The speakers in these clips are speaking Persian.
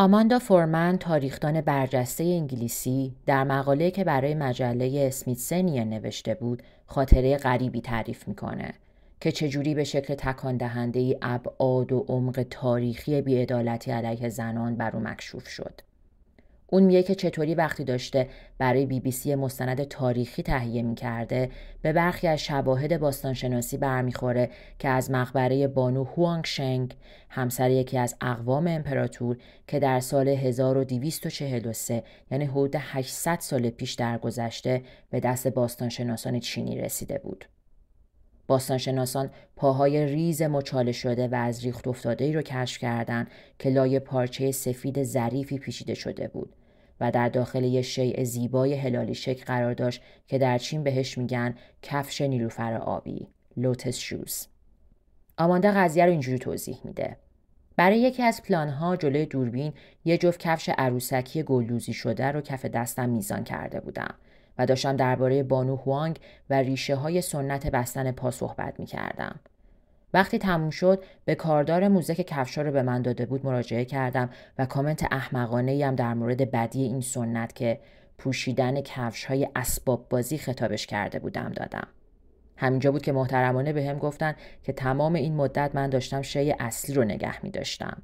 آماندا فورمن تاریخدان برجسته انگلیسی در مقاله که برای مجله سنی نوشته بود خاطره غریبی تعریف میکنه که چجوری به شکل تکان دهنده ابعاد و عمق تاریخی بیعدالتی علیه زنان بر او مکشوف شد. اون میگه که چطوری وقتی داشته برای بی بی سی مستند تاریخی تهیه میکرده به برخی از شواهد باستانشناسی برمیخوره که از مقبره بانو هوانگ شنگ همسر یکی از اقوام امپراتور که در سال 1243 یعنی حدود 800 سال پیش درگذشته به دست باستانشناسان چینی رسیده بود. باستانشناسان پاهای ریز مچاله شده و از ریخت افتاده ای رو کشف کردند که لای پارچه سفید ظریفی پیچیده شده بود و در داخل یه شیء زیبای هلالی شکل قرار داشت که در چین بهش میگن کفش نیلوفر آبی لوتس شوز آمانده قضیه رو اینجوری توضیح میده برای یکی از پلانها جلوی دوربین یه جفت کفش عروسکی گلدوزی شده رو کف دستم میزان کرده بودم و داشتم درباره بانو هوانگ و ریشه های سنت بستن پا صحبت می کردم. وقتی تموم شد به کاردار موزه که کفشا رو به من داده بود مراجعه کردم و کامنت احمقانه هم در مورد بدی این سنت که پوشیدن کفش های اسباب بازی خطابش کرده بودم دادم. همینجا بود که محترمانه به هم گفتن که تمام این مدت من داشتم شی اصلی رو نگه می داشتم.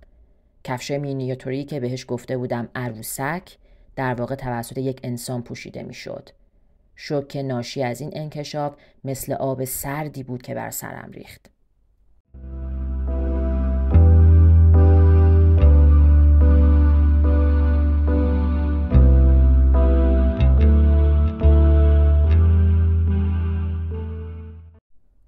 کفش مینیاتوری که بهش گفته بودم عروسک در واقع توسط یک انسان پوشیده می شد. شوک ناشی از این انکشاف مثل آب سردی بود که بر سرم ریخت.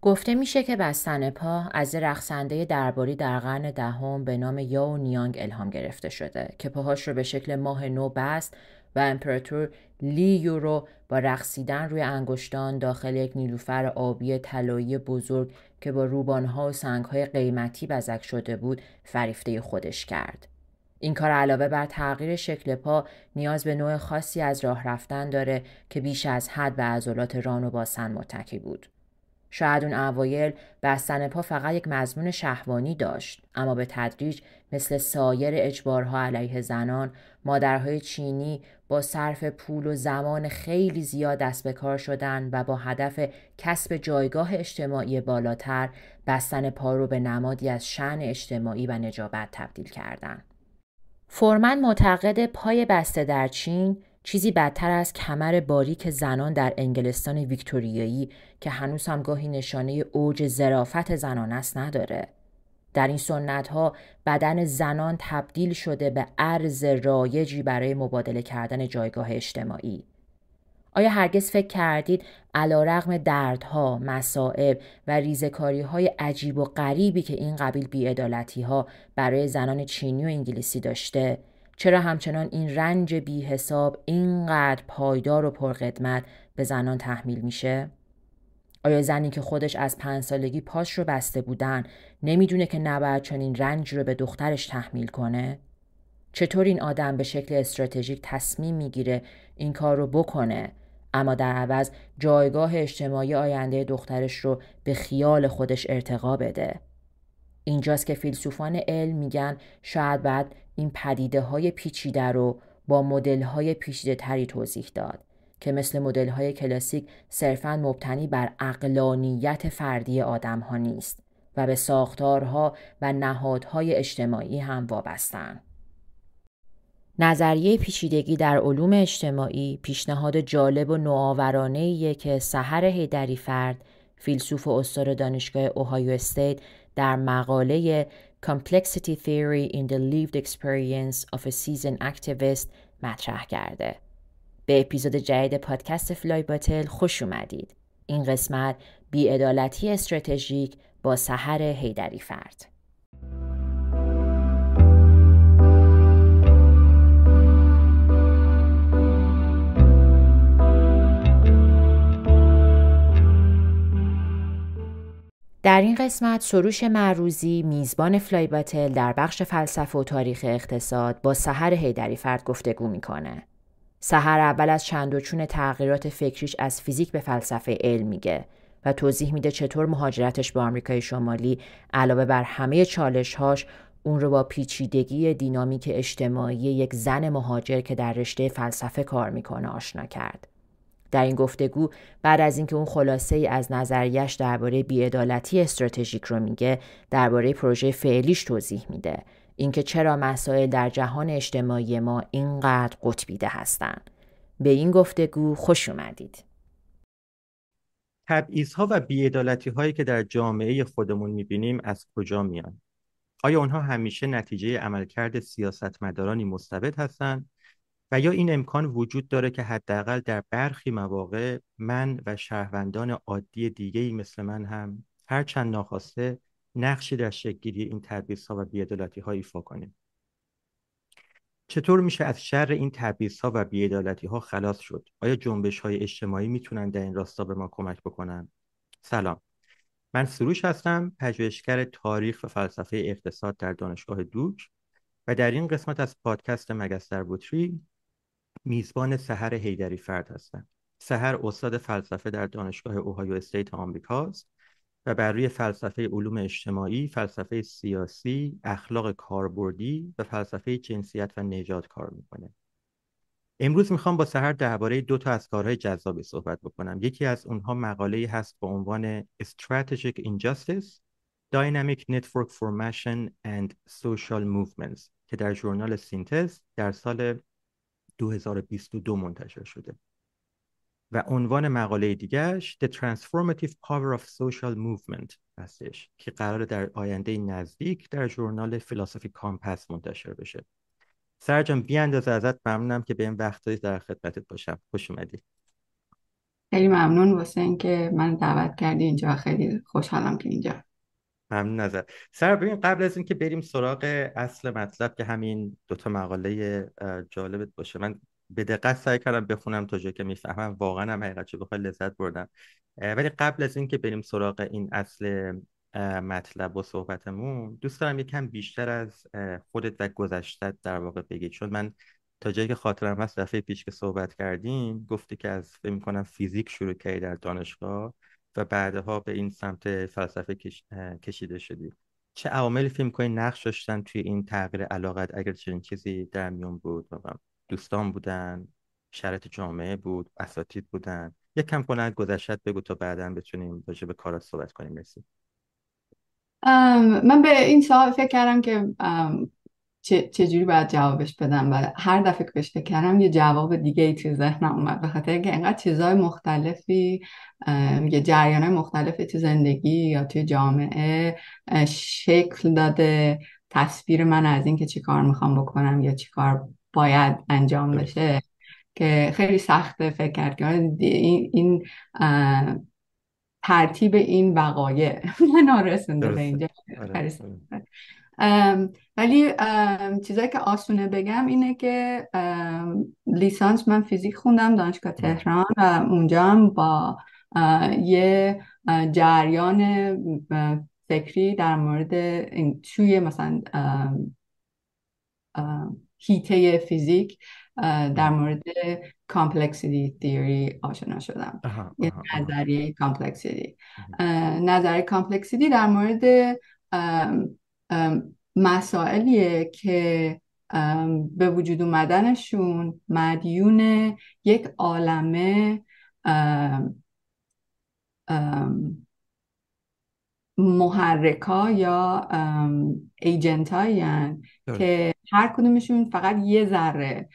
گفته میشه که بستن پا از رقصنده درباری در قرن دهم به نام یاو نیانگ الهام گرفته شده که پاهاش رو به شکل ماه نو بست و امپراتور لیو یورو با رقصیدن روی انگشتان داخل یک نیلوفر آبی طلایی بزرگ که با روبانها و سنگهای قیمتی بزک شده بود فریفته خودش کرد. این کار علاوه بر تغییر شکل پا نیاز به نوع خاصی از راه رفتن داره که بیش از حد به عضلات ران و باسن متکی بود. شاید اون اوایل بستن پا فقط یک مضمون شهوانی داشت اما به تدریج مثل سایر اجبارها علیه زنان مادرهای چینی با صرف پول و زمان خیلی زیاد دست به کار شدن و با هدف کسب جایگاه اجتماعی بالاتر بستن پا رو به نمادی از شن اجتماعی و نجابت تبدیل کردند. فورمن معتقد پای بسته در چین چیزی بدتر از کمر باریک زنان در انگلستان ویکتوریایی که هنوز هم گاهی نشانه اوج زرافت زنان است نداره. در این سنت ها بدن زنان تبدیل شده به ارز رایجی برای مبادله کردن جایگاه اجتماعی. آیا هرگز فکر کردید علا رقم دردها، مسائب و ریزکاری های عجیب و غریبی که این قبیل بیعدالتی ها برای زنان چینی و انگلیسی داشته چرا همچنان این رنج بی حساب اینقدر پایدار و پرقدمت به زنان تحمیل میشه؟ آیا زنی که خودش از پنج سالگی پاش رو بسته بودن نمیدونه که نباید چنین رنج رو به دخترش تحمیل کنه؟ چطور این آدم به شکل استراتژیک تصمیم میگیره این کار رو بکنه اما در عوض جایگاه اجتماعی آینده دخترش رو به خیال خودش ارتقا بده؟ اینجاست که فیلسوفان علم میگن شاید بعد این پدیده های پیچیده رو با مدل های پیچیده تری توضیح داد که مثل مدل های کلاسیک صرفا مبتنی بر اقلانیت فردی آدم ها نیست و به ساختارها و نهادهای اجتماعی هم وابستن. نظریه پیچیدگی در علوم اجتماعی پیشنهاد جالب و نوآورانه که سحر هیدری فرد فیلسوف و استاد دانشگاه اوهایو استیت در مقاله Complexity Theory in the Lived Experience of a Seasoned Activist مطرح کرده. به اپیزود جدید پادکست فلای باتل خوش اومدید. این قسمت بیعدالتی استراتژیک با سحر هیدری فرد. در این قسمت سروش معروزی میزبان فلایباتل در بخش فلسفه و تاریخ اقتصاد با سحر هیدری فرد گفتگو میکنه. سحر اول از چند و چون تغییرات فکریش از فیزیک به فلسفه علم میگه و توضیح میده چطور مهاجرتش به آمریکای شمالی علاوه بر همه چالشهاش اون رو با پیچیدگی دینامیک اجتماعی یک زن مهاجر که در رشته فلسفه کار میکنه آشنا کرد. در این گفتگو بعد از اینکه اون خلاصه ای از نظریش درباره بیعدالتی استراتژیک رو میگه درباره پروژه فعلیش توضیح میده اینکه چرا مسائل در جهان اجتماعی ما اینقدر قطبیده هستند به این گفتگو خوش اومدید تبعیض ها و بیعدالتی هایی که در جامعه خودمون میبینیم از کجا میان آیا آنها همیشه نتیجه عملکرد سیاستمدارانی مستبد هستند و یا این امکان وجود داره که حداقل در برخی مواقع من و شهروندان عادی دیگه ای مثل من هم هرچند ناخواسته نقشی در شکلگیری این تبعیض ها و بیعدالتی ها ایفا کنیم چطور میشه از شر این تبعیض ها و بیعدالتی ها خلاص شد آیا جنبش های اجتماعی میتونن در این راستا به ما کمک بکنن سلام من سروش هستم پژوهشگر تاریخ و فلسفه اقتصاد در دانشگاه دوک و در این قسمت از پادکست مگستر بوتری میزبان سحر هیدری فرد هستم سحر استاد فلسفه در دانشگاه اوهایو استیت آمریکاست و بر روی فلسفه علوم اجتماعی، فلسفه سیاسی، اخلاق کاربردی و فلسفه جنسیت و نژاد کار میکنه. امروز میخوام با سهر درباره دو تا از کارهای جذابی صحبت بکنم. یکی از اونها مقاله هست با عنوان Strategic Injustice Dynamic Network Formation and Social Movements که در جورنال سینتز در سال 2022 منتشر شده و عنوان مقاله دیگرش The Transformative Power of Social Movement هستش که قرار در آینده نزدیک در ژورنال فلسفی کامپس منتشر بشه سرجان بیاندازه ازت ممنونم که به این وقت در خدمتت باشم خوش اومدی خیلی ممنون واسه اینکه من دعوت کردی اینجا خیلی خوشحالم که اینجا ممنون نظر سر ببین قبل از اینکه بریم سراغ اصل مطلب که همین دوتا مقاله جالبت باشه من به دقت سعی کردم بخونم تا جایی که میفهمم واقعا هم حقیقت چه بخوای لذت بردم ولی قبل از اینکه بریم سراغ این اصل مطلب و صحبتمون دوست دارم یکم بیشتر از خودت و گذشتت در واقع بگی چون من تا جایی که خاطرم هست دفعه پیش که صحبت کردیم گفتی که از فکر می‌کنم فیزیک شروع کردی در دانشگاه و بعدها به این سمت فلسفه کشیده شدی چه عواملی فیلم کنی نقش داشتن توی این تغییر علاقت اگر چنین چیزی در میون بود دوستان بودن شرط جامعه بود اساتید بودن یک کم کنند گذشت بگو تا بعدا بتونیم راجع به کارات صحبت کنیم مرسی من به این سوال فکر کردم که چه چجوری باید جوابش بدم و هر دفعه که بهش فکر کردم یه جواب دیگه ای توی ذهنم اومد به خاطر اینکه انقدر چیزهای مختلفی یه جریان مختلفی تو زندگی یا توی جامعه شکل داده تصویر من از اینکه چی کار میخوام بکنم یا چی کار باید انجام بشه که خیلی سخته فکر کرد که آره، این, این ترتیب این بقایه من رسونده به اینجا آره، ولی چیزایی که آسونه بگم اینه که لیسانس من فیزیک خوندم دانشگاه بله. تهران و اونجا هم با یه جریان فکری در مورد توی مثلا هیته فیزیک بله. در مورد کامپلکسیتی تیوری آشنا شدم یه نظریه کامپلکسیتی نظریه کامپلکسیتی در مورد مسائلیه که به وجود اومدنشون مدیون یک عالمه محرکا یا ایجنت که هر کدومشون فقط یه ذره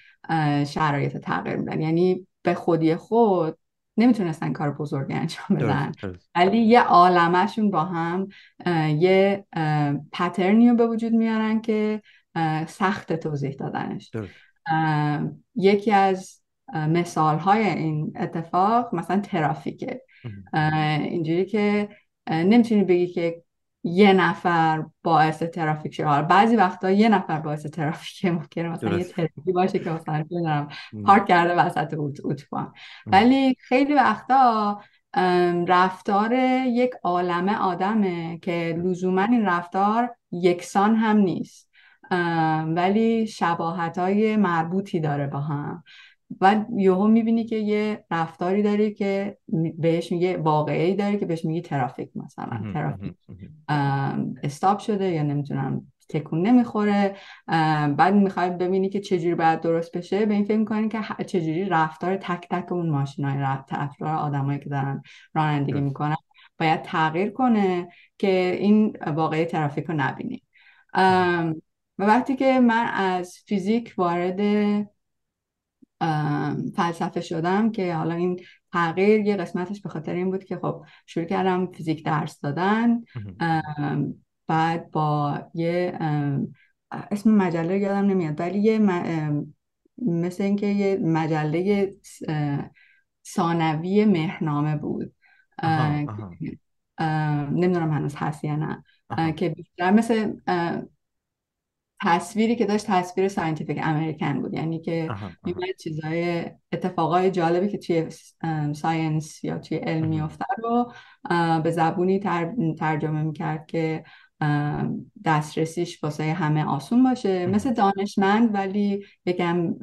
شرایط تغییر میدن یعنی به خودی خود نمیتونستن کار بزرگی انجام بدن ولی یه عالمهشون با هم یه پترنی به وجود میارن که سخت توضیح دادنش یکی از مثال های این اتفاق مثلا ترافیکه اینجوری که نمیتونی بگی که یه نفر باعث ترافیک شه آره، بعضی وقتا یه نفر باعث ترافیک ممکنه مثلا یه ترافیکی باشه که مثلا نمیدونم پارک کرده وسط اتوبان ولی خیلی وقتا رفتار یک عالمه آدمه که لزوما این رفتار یکسان هم نیست ولی شباهت های مربوطی داره با هم بعد یهو میبینی که یه رفتاری داری که بهش میگه واقعی داری که بهش میگه ترافیک مثلا ترافیک استاپ شده یا نمیتونم تکون نمیخوره بعد میخوای ببینی که چجوری باید درست بشه به این فکر میکنی که چجوری رفتار تک تک اون ماشین های رفت افرار آدمایی که دارن رانندگی میکنن باید تغییر کنه که این واقعی ترافیک رو نبینی و وقتی که من از فیزیک وارد فلسفه شدم که حالا این تغییر یه قسمتش به خاطر این بود که خب شروع کردم فیزیک درس دادن بعد با یه اسم مجله یادم نمیاد ولی یه مثل اینکه یه مجله ثانوی مهنامه بود نمیدونم هنوز هست یا نه که بیشتر مثل تصویری که داشت تصویر ساینتیفیک امریکن بود یعنی که میباید چیزای اتفاقای جالبی که توی ساینس یا توی علم میفته رو به زبونی تر، ترجمه میکرد که دسترسیش واسه همه آسون باشه مثل دانشمند ولی یکم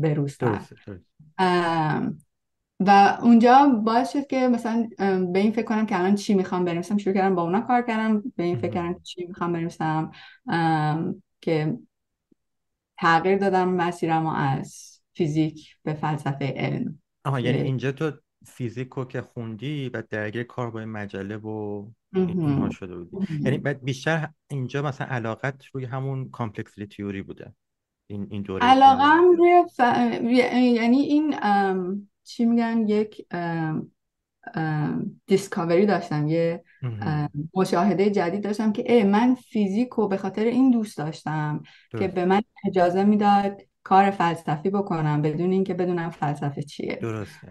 بروزتر و اونجا باعث شد که مثلا به این فکر کنم که الان چی میخوام بنویسم شروع کردم با اونا کار کردم به این فکر کردم چی میخوام بنویسم که تغییر دادم مسیرم رو از فیزیک به فلسفه علم آها یعنی اینجا تو فیزیک رو که خوندی و درگیر کار با این مجله و اینها شده بودی یعنی بیشتر اینجا مثلا علاقت روی همون کامپلکسلی تیوری بوده این این دوره علاقم ف... یعنی این چی میگن یک دیسکاوری داشتم یه مشاهده جدید داشتم که ای من فیزیک به خاطر این دوست داشتم که به من اجازه میداد کار فلسفی بکنم بدون اینکه بدونم فلسفه چیه درسته.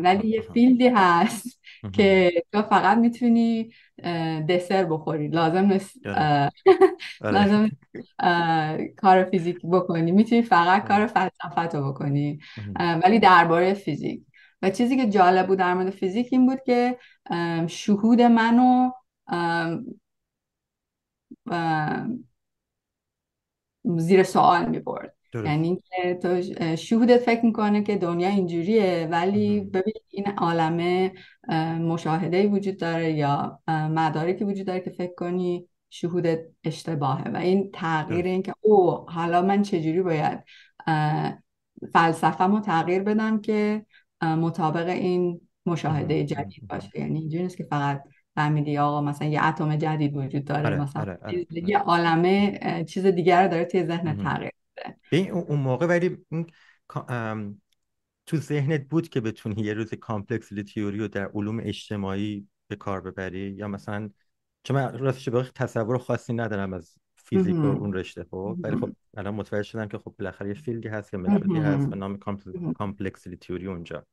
ولی یه فیلدی هست که تو فقط میتونی دسر بخوری لازم نیست آره. لازم کار فیزیک بکنی میتونی فقط کار فلسفه تو بکنی ولی درباره فیزیک و چیزی که جالب بود در مورد فیزیک این بود که شهود منو زیر سوال می برد یعنی که تو شهودت فکر میکنه که دنیا اینجوریه ولی ببین این عالمه مشاهده وجود داره یا مدارکی وجود داره که فکر کنی شهودت اشتباهه و این تغییر این که او حالا من چجوری باید فلسفه تغییر بدم که مطابق این مشاهده جدید باشه یعنی اینجوری نیست که فقط فهمیدی آقا مثلا یه اتم جدید وجود داره آره، مثلا آره، آره،, آره. یه چیز دیگر رو داره توی ذهن تغییر این اون موقع ولی تو ذهنت بود که بتونی یه روز کامپلکس تیوری رو در علوم اجتماعی به کار ببری یا مثلا چون من راستش تصور خاصی ندارم از فیزیک و اون رشته خب ولی خب الان متوجه شدم که خب بالاخره یه فیلدی هست که متدی هست به نام کامپلکسیتی تیوری اونجا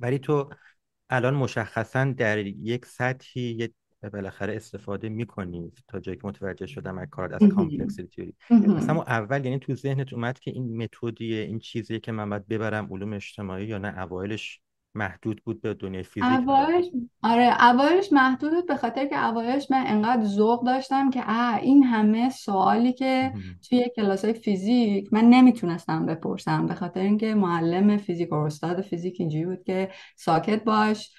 ولی تو الان مشخصا در یک سطحی یه بالاخره استفاده میکنی تا جایی که متوجه شدم از کار از کامپلکسیتی تیوری مثلا اول یعنی تو ذهنت اومد که این متدیه این چیزیه که من باید ببرم علوم اجتماعی یا نه اوایلش محدود بود به دنیای فیزیک آره اولش محدود بود به خاطر که اولش من انقدر ذوق داشتم که اه این همه سوالی که توی کلاس های فیزیک من نمیتونستم بپرسم به خاطر اینکه معلم فیزیک و استاد فیزیک اینجوری بود که ساکت باش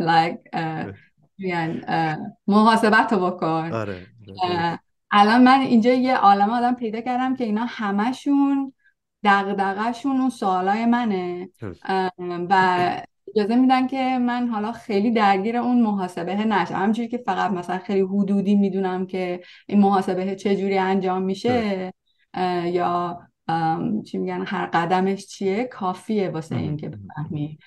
لایک یعنی، محاسبت رو بکن آره. آره، الان من اینجا یه عالم آدم پیدا کردم که اینا همشون دقدقهشون اون سوالای منه و اجازه میدن که من حالا خیلی درگیر اون محاسبه نشم همچنین که فقط مثلا خیلی حدودی میدونم که این محاسبه چجوری انجام میشه یا چی میگن هر قدمش چیه کافیه واسه این که بفهمی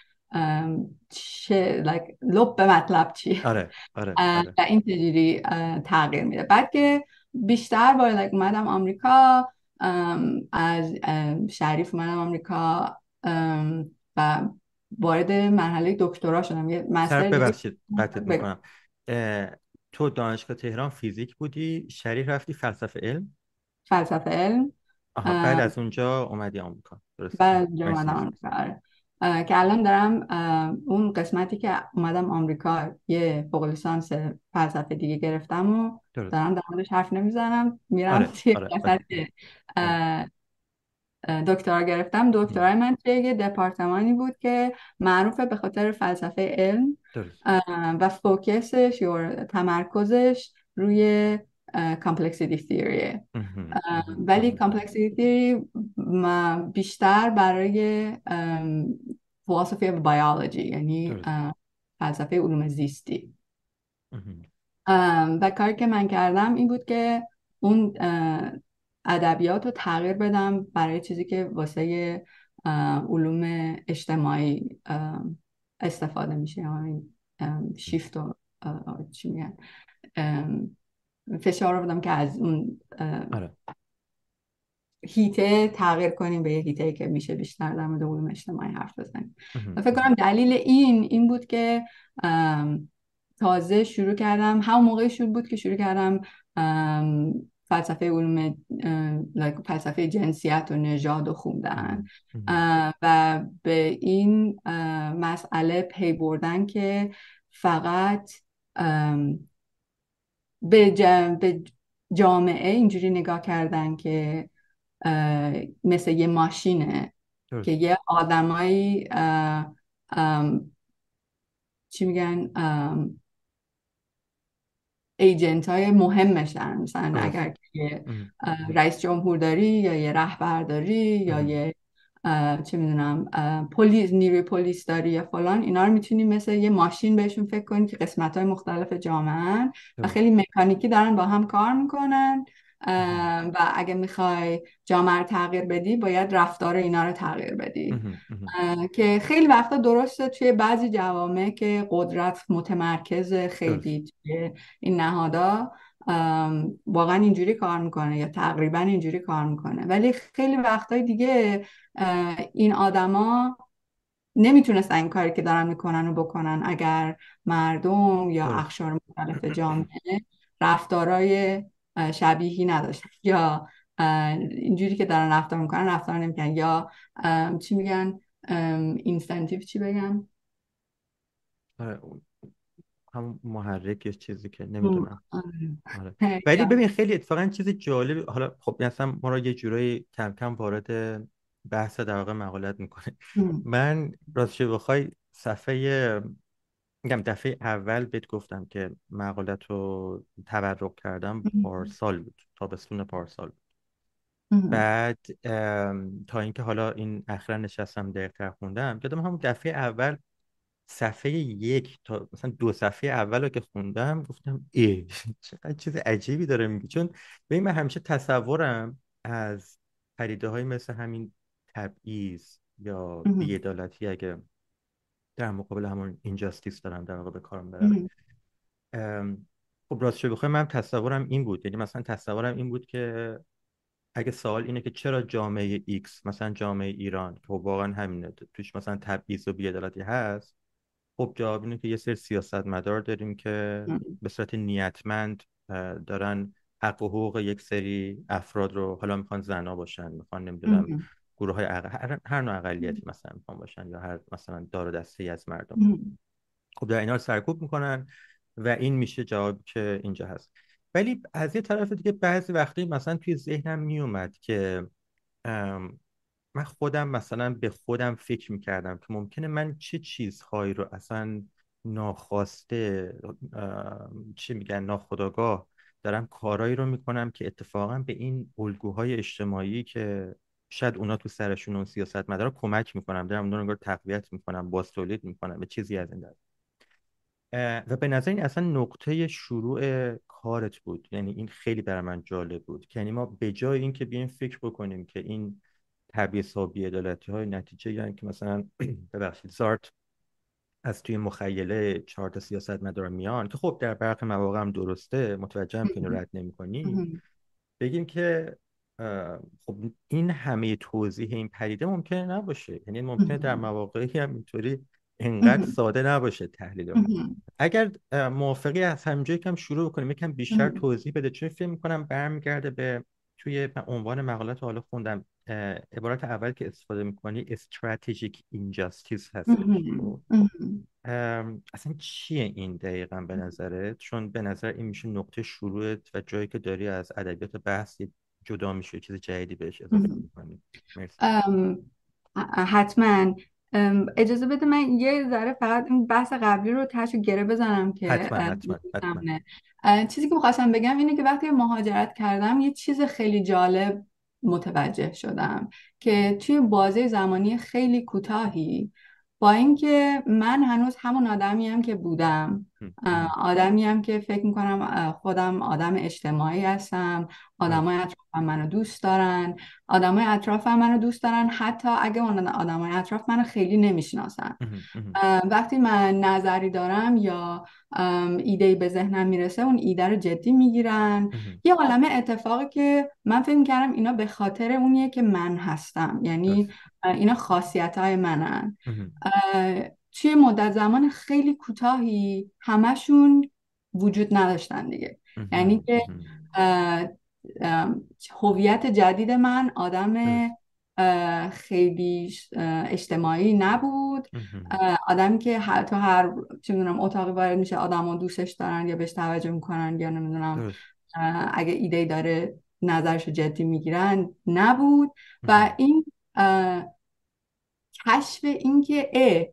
چه لب به مطلب چیه آره،, آره،, آره. و این تجوری تغییر میده بعد که بیشتر با اومدم آمریکا از شریف منم آمریکا و وارد مرحله دکترا شدم یه مستر ببخشید تو دانشگاه تهران فیزیک بودی شریف رفتی فلسفه علم فلسفه علم بعد از اونجا اومدی آمریکا درست آره. که الان دارم اون قسمتی که اومدم آمریکا یه فوق لیسانس فلسفه دیگه گرفتم و درست. دارم در موردش حرف نمیزنم میرم آره. توی آره، آره. آره. دکترا گرفتم دکترای من توی یه دپارتمانی بود که معروف به خاطر فلسفه علم و فوکسش یا تمرکزش روی کامپلکسیتی تیوریه ولی کامپلکسیتی تیوری بیشتر برای فلسفه بیولوژی یعنی فلسفه علوم زیستی و کاری که من کردم این بود که اون ادبیات رو تغییر بدم برای چیزی که واسه علوم اجتماعی استفاده میشه این شیفت و چی میگن فشار رو بدم که از اون آره. هیته تغییر کنیم به یه هیته که میشه بیشتر در مورد علوم اجتماعی حرف بزنیم فکر کنم دلیل این این بود که تازه شروع کردم همون موقعی شروع بود که شروع کردم فلسفه علوم فلسفه جنسیت و نژاد و خوندن و به این مسئله پی بردن که فقط به, جامعه اینجوری نگاه کردن که مثل یه ماشینه که یه آدمایی چی میگن ایجنت های مهمشن مثلا اگر که یه رئیس جمهور داری یا یه رهبر داری یا یه چه میدونم پلیس نیروی پلیس داری یا فلان اینا رو میتونی مثل یه ماشین بهشون فکر کنی که قسمت های مختلف جامعه و خیلی مکانیکی دارن با هم کار میکنن و اگه میخوای جامعه رو تغییر بدی باید رفتار اینا رو تغییر بدی که خیلی وقتا درسته توی بعضی جوامع که قدرت متمرکز خیلی توی این نهادا واقعا اینجوری کار میکنه یا تقریبا اینجوری کار میکنه ولی خیلی وقتای دیگه این آدما نمیتونستن این کاری که دارن میکنن و بکنن اگر مردم یا اخشار مختلف جامعه رفتارای شبیهی نداشت یا اینجوری که دارن رفتار میکنن رفتار نمیکنن یا چی میگن اینستنتیو چی بگم آره، هم محرک چیزی که نمیدونم آره. آره. ولی ببین خیلی اتفاقا چیز جالب حالا خب مثلا یعنی ما را یه جورایی کم کم وارد بحث در واقع مقالت میکنه من راستش بخوای صفحه میگم دفعه اول بهت گفتم که مقالت رو تورق کردم پارسال بود تابستون پارسال بود بعد تا اینکه حالا این اخرا نشستم دقیقتر خوندم یادم همون دفعه اول صفحه یک تا مثلا دو صفحه اول رو که خوندم گفتم ای چقدر چیز عجیبی داره میگه چون به من همیشه تصورم از پریده های مثل همین تبعیض یا بیعدالتی اگه در مقابل همون اینجاستیس دارم در به کارم دارم خب راستش بخوام من تصورم این بود یعنی مثلا تصورم این بود که اگه سوال اینه که چرا جامعه ایکس مثلا جامعه ایران که خب واقعا همینه توش مثلا تبعیض و بیعدالتی هست خب جواب اینه که یه سری سیاستمدار داریم که به صورت نیتمند دارن حق و حقوق یک سری افراد رو حالا میخوان زنا باشن میخوان نمیدونم گروه های هر... نوع اقلیتی مثلا میخوان باشن یا هر مثلا دار و دسته ای از مردم خب در اینا رو سرکوب میکنن و این میشه جواب که اینجا هست ولی از یه طرف دیگه بعضی وقتی مثلا توی ذهنم میومد که من خودم مثلا به خودم فکر میکردم که ممکنه من چه چیزهایی رو اصلا ناخواسته چی میگن ناخداگاه دارم کارایی رو میکنم که اتفاقا به این الگوهای اجتماعی که شاید اونا تو سرشون اون سیاست رو کمک میکنم دارم اونا رو تقویت میکنم باز تولید میکنم به چیزی از این دارم و به نظر این اصلا نقطه شروع کارت بود یعنی این خیلی برای من جالب بود یعنی ما به جای که بیایم فکر بکنیم که این طبیع سابی ادالتی های نتیجه یعنی که مثلا ببخشید زارت از توی مخیله چهار تا سیاست مدار میان که خب در برق مواقع هم درسته متوجهم که اینو رد نمیکنیم بگیم که خب این همه توضیح این پدیده ممکنه نباشه یعنی ممکنه در مواقعی هم اینطوری انقدر ساده نباشه تحلیل اگر موافقی از همینجایی کم شروع کنیم یکم بیشتر توضیح بده چه فکر میکنم برمیگرده به توی عنوان مقالات حالا خوندم عبارت اول که استفاده میکنی استراتژیک اینجاستیس هست اصلا چیه این دقیقا به نظرت چون به نظر این میشه نقطه شروعت و جایی که داری از ادبیات بحثی جدا میشه چیز جدیدی بهش اضافه حتما اجازه بده من یه ذره فقط این بحث قبلی رو تشو گره بزنم که حتما, حتما, چیزی که میخواستم بگم اینه که وقتی مهاجرت کردم یه چیز خیلی جالب متوجه شدم که توی بازه زمانی خیلی کوتاهی با اینکه من هنوز همون آدمی هم که بودم آدمی هم که فکر میکنم خودم آدم اجتماعی هستم آدمای هم منو دوست دارن آدمای هم منو دوست دارن حتی اگه اون آدمای اطراف منو خیلی نمیشناسن وقتی من نظری دارم یا ایده به ذهنم میرسه اون ایده رو جدی میگیرن یه عالمه اتفاقی که من فکر کردم اینا به خاطر اونیه که من هستم یعنی اینا خاصیت های منن توی مدت زمان خیلی کوتاهی همشون وجود نداشتن دیگه یعنی که هویت جدید من آدم خیلی اجتماعی نبود آدمی که تو هر چه میدونم اتاقی وارد میشه ها دوستش دارن یا بهش توجه میکنن یا نمیدونم اگه ایده داره نظرش جدی میگیرن نبود و این کشف اینکه ا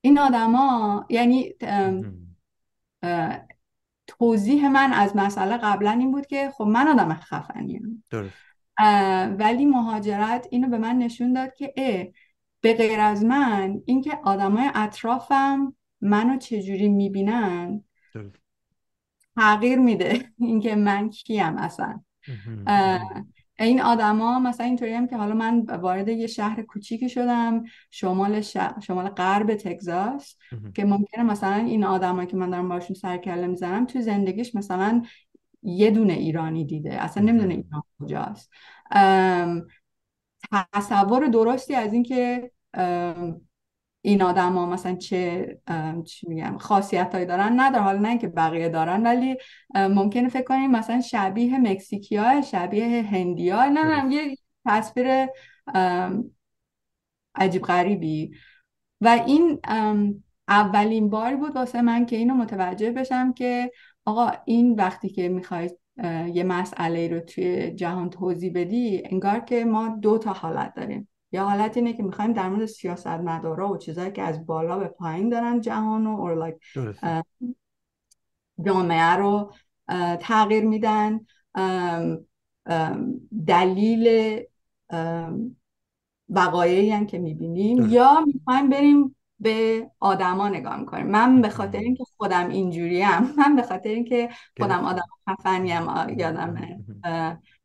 این آدما یعنی توضیح من از مسئله قبلا این بود که خب من آدم خفنیم ولی مهاجرت اینو به من نشون داد که ا به غیر از من اینکه آدمای اطرافم منو چجوری میبینن تغییر میده اینکه من کیم اصلا این آدما مثلا اینطوری هم که حالا من وارد یه شهر کوچیکی شدم شمال ش... شمال غرب تگزاس که ممکنه مثلا این آدما که من دارم باشون کله میزنم تو زندگیش مثلا یه دونه ایرانی دیده اصلا نمیدونه ایران کجاست تصور درستی از اینکه این آدم ها مثلا چه چی میگم خاصیت هایی دارن نه حالا نه که بقیه دارن ولی ممکنه فکر کنیم مثلا شبیه مکسیکی شبیه هندی های نه نه یه تصویر عجیب غریبی و این اولین بار بود واسه من که اینو متوجه بشم که آقا این وقتی که میخوای یه مسئله رو توی جهان توضیح بدی انگار که ما دو تا حالت داریم یا حالت اینه که میخوایم در مورد سیاست مدارا و چیزهایی که از بالا به پایین دارن جهان و like جامعه رو تغییر میدن دلیل وقایعی هم که میبینیم یا میخوایم بریم به آدما نگاه میکنیم من به خاطر اینکه خودم اینجوری هم من به خاطر اینکه خودم آدم خفنیم یا آدم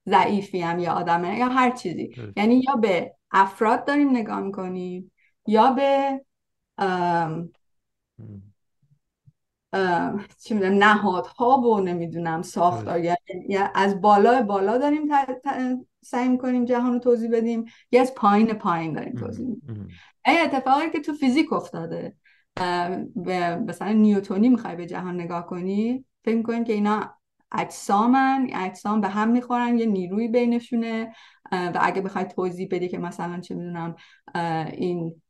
ضعیفیم یا آدم یا هر چیزی یعنی یا به افراد داریم نگاه میکنیم یا به چی میدونم نهادها و نمیدونم ساختار بله. یعنی از بالا بالا داریم سعی میکنیم جهان رو توضیح بدیم یا از پایین پایین داریم توضیح میدیم این اتفاقی که تو فیزیک افتاده به مثلا نیوتونی میخوای به جهان نگاه کنی فکر میکنیم که اینا اجسامن یعنی اجسام به هم میخورن یه نیروی بینشونه و اگه بخوای توضیح بدی که مثلا چه میدونم این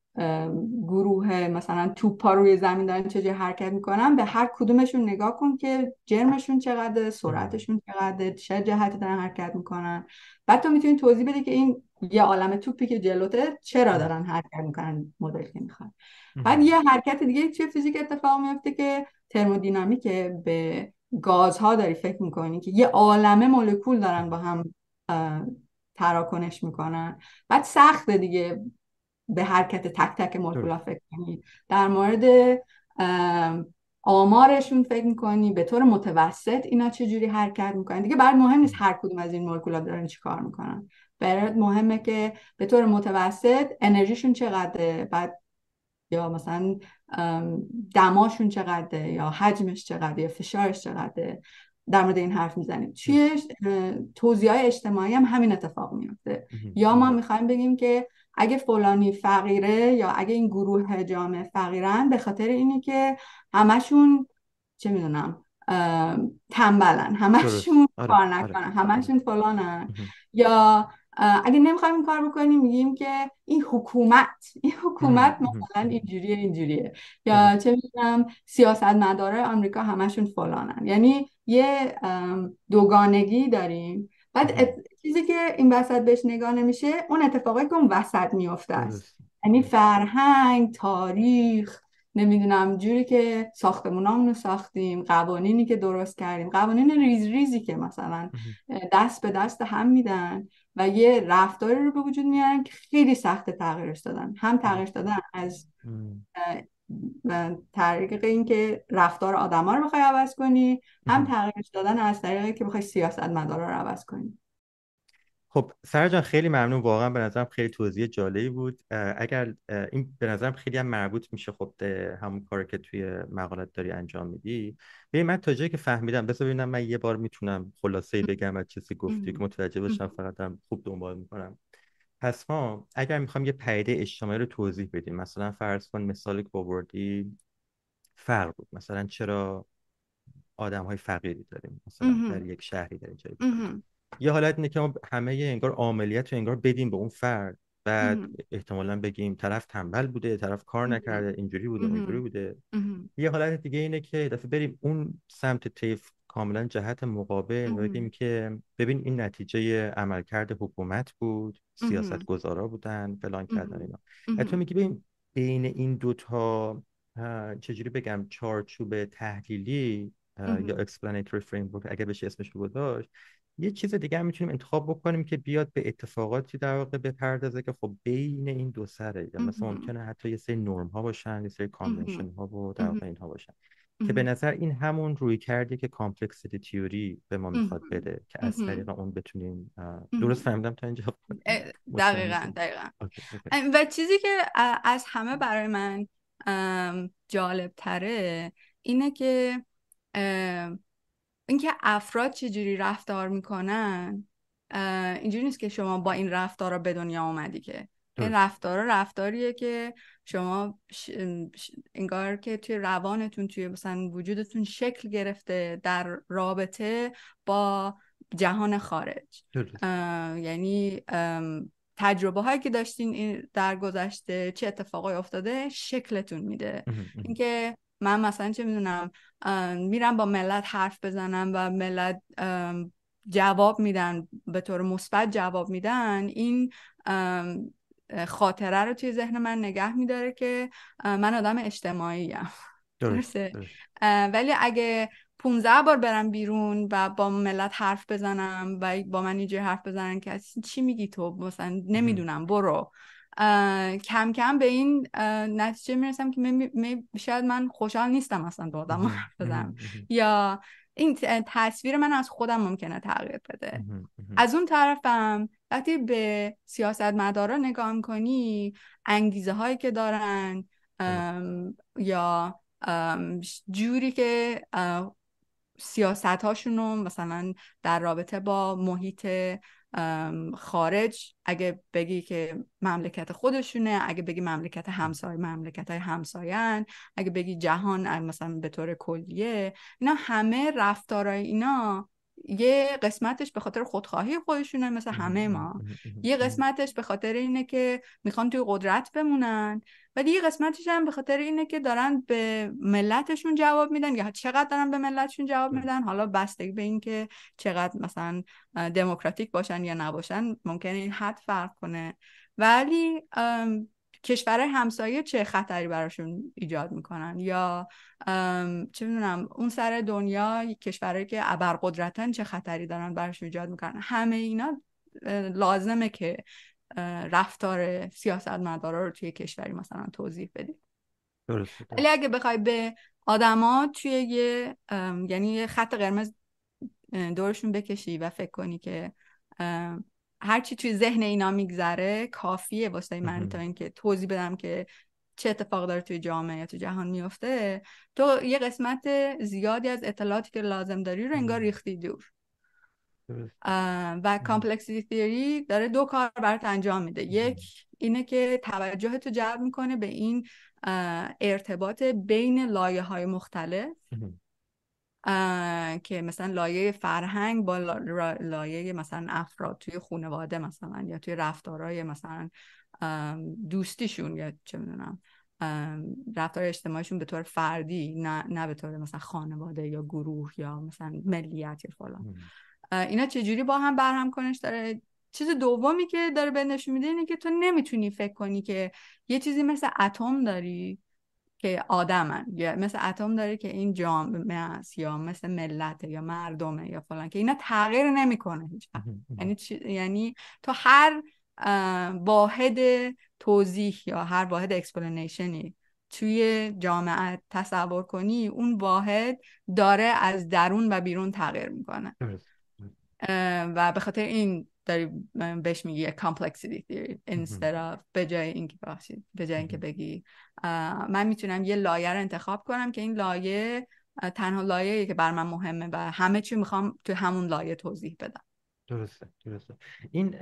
گروه مثلا توپا روی زمین دارن چجوری حرکت میکنن به هر کدومشون نگاه کن که جرمشون چقدر سرعتشون چقدر چه جهتی دارن حرکت میکنن بعد تو میتونی توضیح بدی که این یه عالم توپی که جلوته چرا دارن حرکت میکنن مدل که میخوان بعد یه حرکت دیگه چه فیزیک اتفاق میفته که ترمودینامیک به گازها داری فکر میکنی که یه عالمه مولکول دارن با هم تراکنش میکنن بعد سخته دیگه به حرکت تک تک مولکول فکر کنی در مورد آمارشون فکر میکنی به طور متوسط اینا چجوری حرکت میکنن دیگه بعد مهم نیست هر کدوم از این مولکولا دارن کار میکنن برات مهمه که به طور متوسط انرژیشون چقدره بعد یا مثلا دماشون چقدره یا حجمش چقدره یا فشارش چقدره در مورد این حرف میزنیم توی توضیح های اجتماعی هم همین اتفاق میفته یا ما میخوایم بگیم که اگه فلانی فقیره یا اگه این گروه جامعه فقیرن به خاطر اینی که همشون چه میدونم تنبلن همشون آره. کار آره. نکنن آره. همشون فلانن یا اگه نمیخوایم این کار بکنیم میگیم که این حکومت این حکومت مثلا اینجوریه اینجوریه یا چه میدونم سیاست مداره آمریکا همشون فلانن یعنی یه دوگانگی داریم بعد چیزی که این وسط بهش نگاه نمیشه اون اتفاقی که اون وسط میفته است یعنی فرهنگ تاریخ نمیدونم جوری که ساختمون رو ساختیم قوانینی که درست کردیم قوانین ریز ریزی که مثلا دست به دست هم میدن و یه رفتاری رو به وجود میارن که خیلی سخت تغییرش دادن هم تغییرش دادن از طریق اینکه رفتار آدما رو بخوای عوض کنی هم تغییرش دادن از طریقی که بخوای سیاست مدارا رو عوض کنی خب سر خیلی ممنون واقعا به نظرم خیلی توضیح جالبی بود اگر این به نظرم خیلی هم مربوط میشه خب همون کاری که توی مقالت داری انجام میدی ببین من تا جایی که فهمیدم بس ببینم من یه بار میتونم خلاصه ای بگم از چیزی گفتی که متوجه باشم فقط هم خوب دنبال میکنم پس ما اگر میخوام یه پدیده اجتماعی رو توضیح بدیم مثلا فرض کن مثالی که فرق بود مثلا چرا آدم های فقیری داریم مثلا در یک شهری در جایی یه حالت اینه که ما همه انگار عاملیت رو انگار بدیم به اون فرد بعد احتمالا بگیم طرف تنبل بوده طرف کار نکرده اینجوری بوده اینجوری بوده یه حالت دیگه اینه که دفعه بریم اون سمت تیف کاملا جهت مقابل بگیم که ببین این نتیجه عملکرد حکومت بود سیاست گذارا بودن فلان کردن اینا تو میگی ببین بین این دوتا چجوری بگم چارچوب تحلیلی یا explanatory framework اگه بشه اسمش رو گذاشت یه چیز دیگه هم میتونیم انتخاب بکنیم که بیاد به اتفاقاتی در واقع بپردازه که خب بین این دو سره یا یعنی مثلا ممکنه حتی یه سری نرم ها باشن یه سری کانونشن ها و در واقع اینها باشن که به نظر این همون روی کردی که کامپلکسیتی تیوری به ما میخواد بده که از طریق اون بتونیم درست فهمیدم تا اینجا دقیقا دقیقا و چیزی که از همه برای من جالب تره اینه که اینکه افراد چه جوری رفتار میکنن اینجوری نیست که شما با این رفتارا به دنیا آمدی که این رفتارا رفتاریه که شما ش... انگار که توی روانتون توی مثلا وجودتون شکل گرفته در رابطه با جهان خارج یعنی تجربه هایی که داشتین در گذشته چه اتفاقای افتاده شکلتون میده اینکه من مثلا چه میدونم میرم با ملت حرف بزنم و ملت جواب میدن به طور مثبت جواب میدن این خاطره رو توی ذهن من نگه میداره که من آدم اجتماعی درسته. ولی اگه 15 بار برم بیرون و با ملت حرف بزنم و با من اینجوری حرف بزنن که چی میگی تو مثلا نمیدونم برو کم کم به این نتیجه میرسم که می، شاید من خوشحال نیستم اصلا با آدم حرف بزنم یا این تصویر من از خودم ممکنه تغییر بده از اون طرفم وقتی به سیاست مدارا نگاه کنی انگیزه هایی که دارن یا جوری که سیاست هاشون رو مثلا در رابطه با محیط خارج اگه بگی که مملکت خودشونه اگه بگی مملکت همسایه مملکت های همساین اگه بگی جهان مثلا به طور کلیه اینا همه رفتارای اینا یه قسمتش به خاطر خودخواهی خودشونه مثل همه ما یه قسمتش به خاطر اینه که میخوان توی قدرت بمونن ولی یه قسمتش هم به خاطر اینه که دارن به ملتشون جواب میدن یا چقدر دارن به ملتشون جواب میدن حالا بستگی به اینکه چقدر مثلا دموکراتیک باشن یا نباشن ممکنه این حد فرق کنه ولی کشور همسایه چه خطری براشون ایجاد میکنن یا چه میدونم اون سر دنیا کشورهایی که ابرقدرتن چه خطری دارن براشون ایجاد میکنن همه اینا لازمه که رفتار سیاستمدارا رو توی کشوری مثلا توضیح بدید ولی اگه بخوای به آدما توی یه یعنی یه خط قرمز دورشون بکشی و فکر کنی که هر چی توی ذهن اینا میگذره کافیه واسه من تا اینکه توضیح بدم که چه اتفاق داره توی جامعه یا تو جهان میفته تو یه قسمت زیادی از اطلاعاتی که لازم داری رو انگار ریختی دور و کامپلکسیتی تیوری داره دو کار برات انجام میده یک اینه که توجه تو جلب میکنه به این ارتباط بین لایه های مختلف که مثلا لایه فرهنگ با لایه مثلا افراد توی خانواده مثلا یا توی رفتارهای مثلا دوستیشون یا چه میدونم رفتار اجتماعیشون به طور فردی نه, نه به طور مثلا خانواده یا گروه یا مثلا ملیت یا فلان اینا چجوری با هم برهم کنش داره چیز دومی که داره به نشون میده اینه که تو نمیتونی فکر کنی که یه چیزی مثل اتم داری که آدمن یا مثل اتم داره که این جامعه است یا مثل ملت یا مردمه یا فلان که اینا تغییر نمیکنه هیچ یعنی یعنی تو هر واحد توضیح یا هر واحد اکسپلینیشنی توی جامعه تصور کنی اون واحد داره از درون و بیرون تغییر میکنه و به خاطر این داری بهش میگی یه کامپلکسیتی دیری اف به جای اینکه به جای اینکه بگی من میتونم یه لایه رو انتخاب کنم که این لایه تنها لایه که بر من مهمه و همه چی میخوام تو همون لایه توضیح بدم درسته درسته این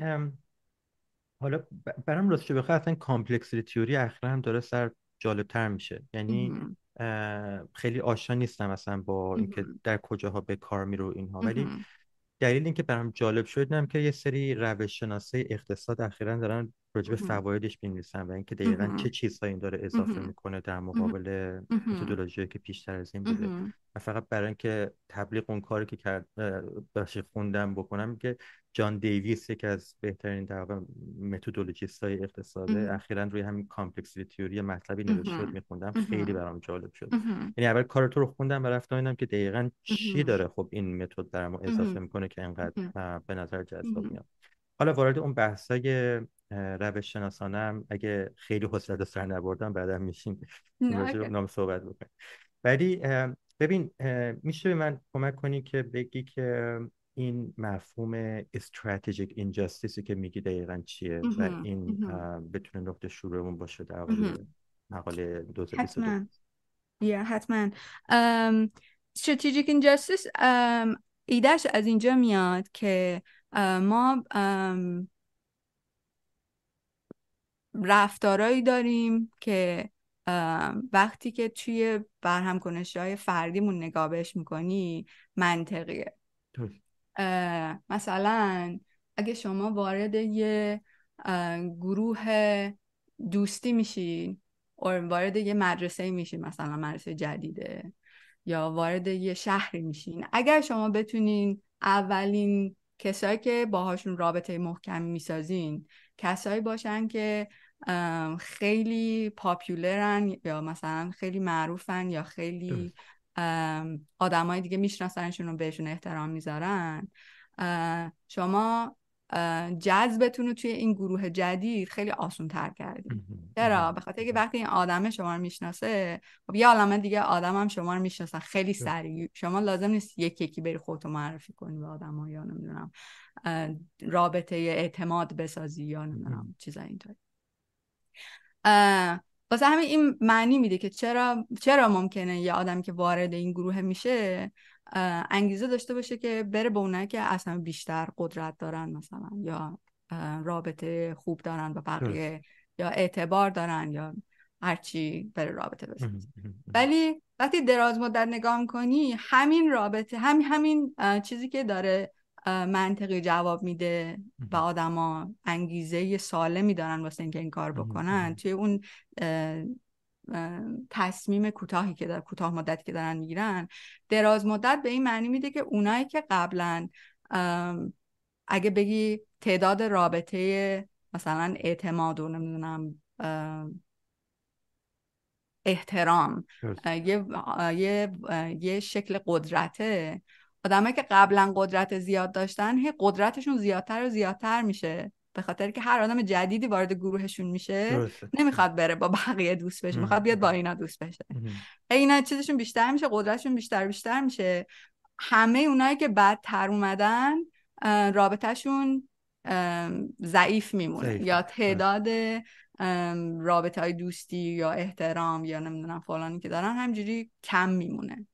حالا برام راستش به اصلا کامپلکسیتی تیوری اخیرا هم داره سر جالبتر میشه یعنی خیلی آشنا نیستم اصلا با اینکه در کجاها به کار میرو اینها ولی دلیل اینکه برام جالب شد اینم که یه سری روش اقتصاد اخیرا دارن راجع به فوایدش بنویسم و اینکه دقیقا چه چیزهایی داره اضافه میکنه در مقابل متدولوژی که پیشتر از این بوده و فقط برای اینکه تبلیغ اون کاری که کرد خوندم بکنم که جان دیویس یکی از بهترین در واقع متدولوژیست های اقتصاد اخیرا روی همین کامپلکسیتی تیوری مطلبی نوشته بود میخوندم خیلی برام جالب شد یعنی اول کار تو رو خوندم و رفتم که دقیقا چی داره خب این متد در ما اضافه میکنه که انقدر به نظر جذاب میاد حالا وارد اون بحثای روش شناسانه اگه خیلی حسرت سر نبردم بعدا میشیم نام صحبت بکنیم ولی ببین میشه به من کمک کنی که بگی که این مفهوم استراتژیک اینجاستیسی که میگی دقیقا چیه و این بتونه نقطه شروعمون باشه در مقاله 2022 یا حتما استراتژیک اینجاستیس ایدهش از اینجا میاد که ما رفتارایی داریم که وقتی که توی برهم کنش های فردیمون نگاه بهش میکنی منطقیه مثلا اگه شما وارد یه گروه دوستی میشین وارد یه مدرسه میشین مثلا مدرسه جدیده یا وارد یه شهری میشین اگر شما بتونین اولین کسایی که باهاشون رابطه محکم میسازین کسایی باشن که خیلی پاپیولرن یا مثلا خیلی معروفن یا خیلی آدمای دیگه میشناسنشون بهشون احترام میذارن شما جذبتون رو توی این گروه جدید خیلی آسون تر کردید چرا به خاطر اینکه وقتی این آدم شما رو میشناسه خب یه عالمه دیگه آدم هم شما رو میشناسن خیلی سریع شما لازم نیست یک یکی بری خودت معرفی کنی به آدم ها یا نمیدونم رابطه اعتماد بسازی یا نمیدونم چیزا اینطوری واسه همین این معنی میده که چرا چرا ممکنه یه آدم که وارد این گروه میشه انگیزه داشته باشه که بره به اونایی که اصلا بیشتر قدرت دارن مثلا یا رابطه خوب دارن با بقیه یا اعتبار دارن یا هرچی بره رابطه بسازه ولی وقتی دراز مدت نگاه کنی همین رابطه همین همین چیزی که داره منطقی جواب میده و آدما انگیزه سالمی دارن واسه اینکه این کار بکنن توی اون تصمیم کوتاهی که در کوتاه مدت که دارن میگیرن دراز مدت به این معنی میده که اونایی که قبلا اگه بگی تعداد رابطه مثلا اعتماد و نمیدونم احترام یه،, یه،, یه شکل قدرته آدمایی که قبلا قدرت زیاد داشتن هی قدرتشون زیادتر و زیادتر میشه به خاطر که هر آدم جدیدی وارد گروهشون میشه نمیخواد بره با بقیه دوست بشه میخواد بیاد با اینا دوست بشه اینا چیزشون بیشتر میشه قدرتشون بیشتر بیشتر میشه همه اونایی که بدتر اومدن رابطهشون ضعیف میمونه یا تعداد رابطه های دوستی یا احترام یا نمیدونم فلانی که دارن همجوری کم میمونه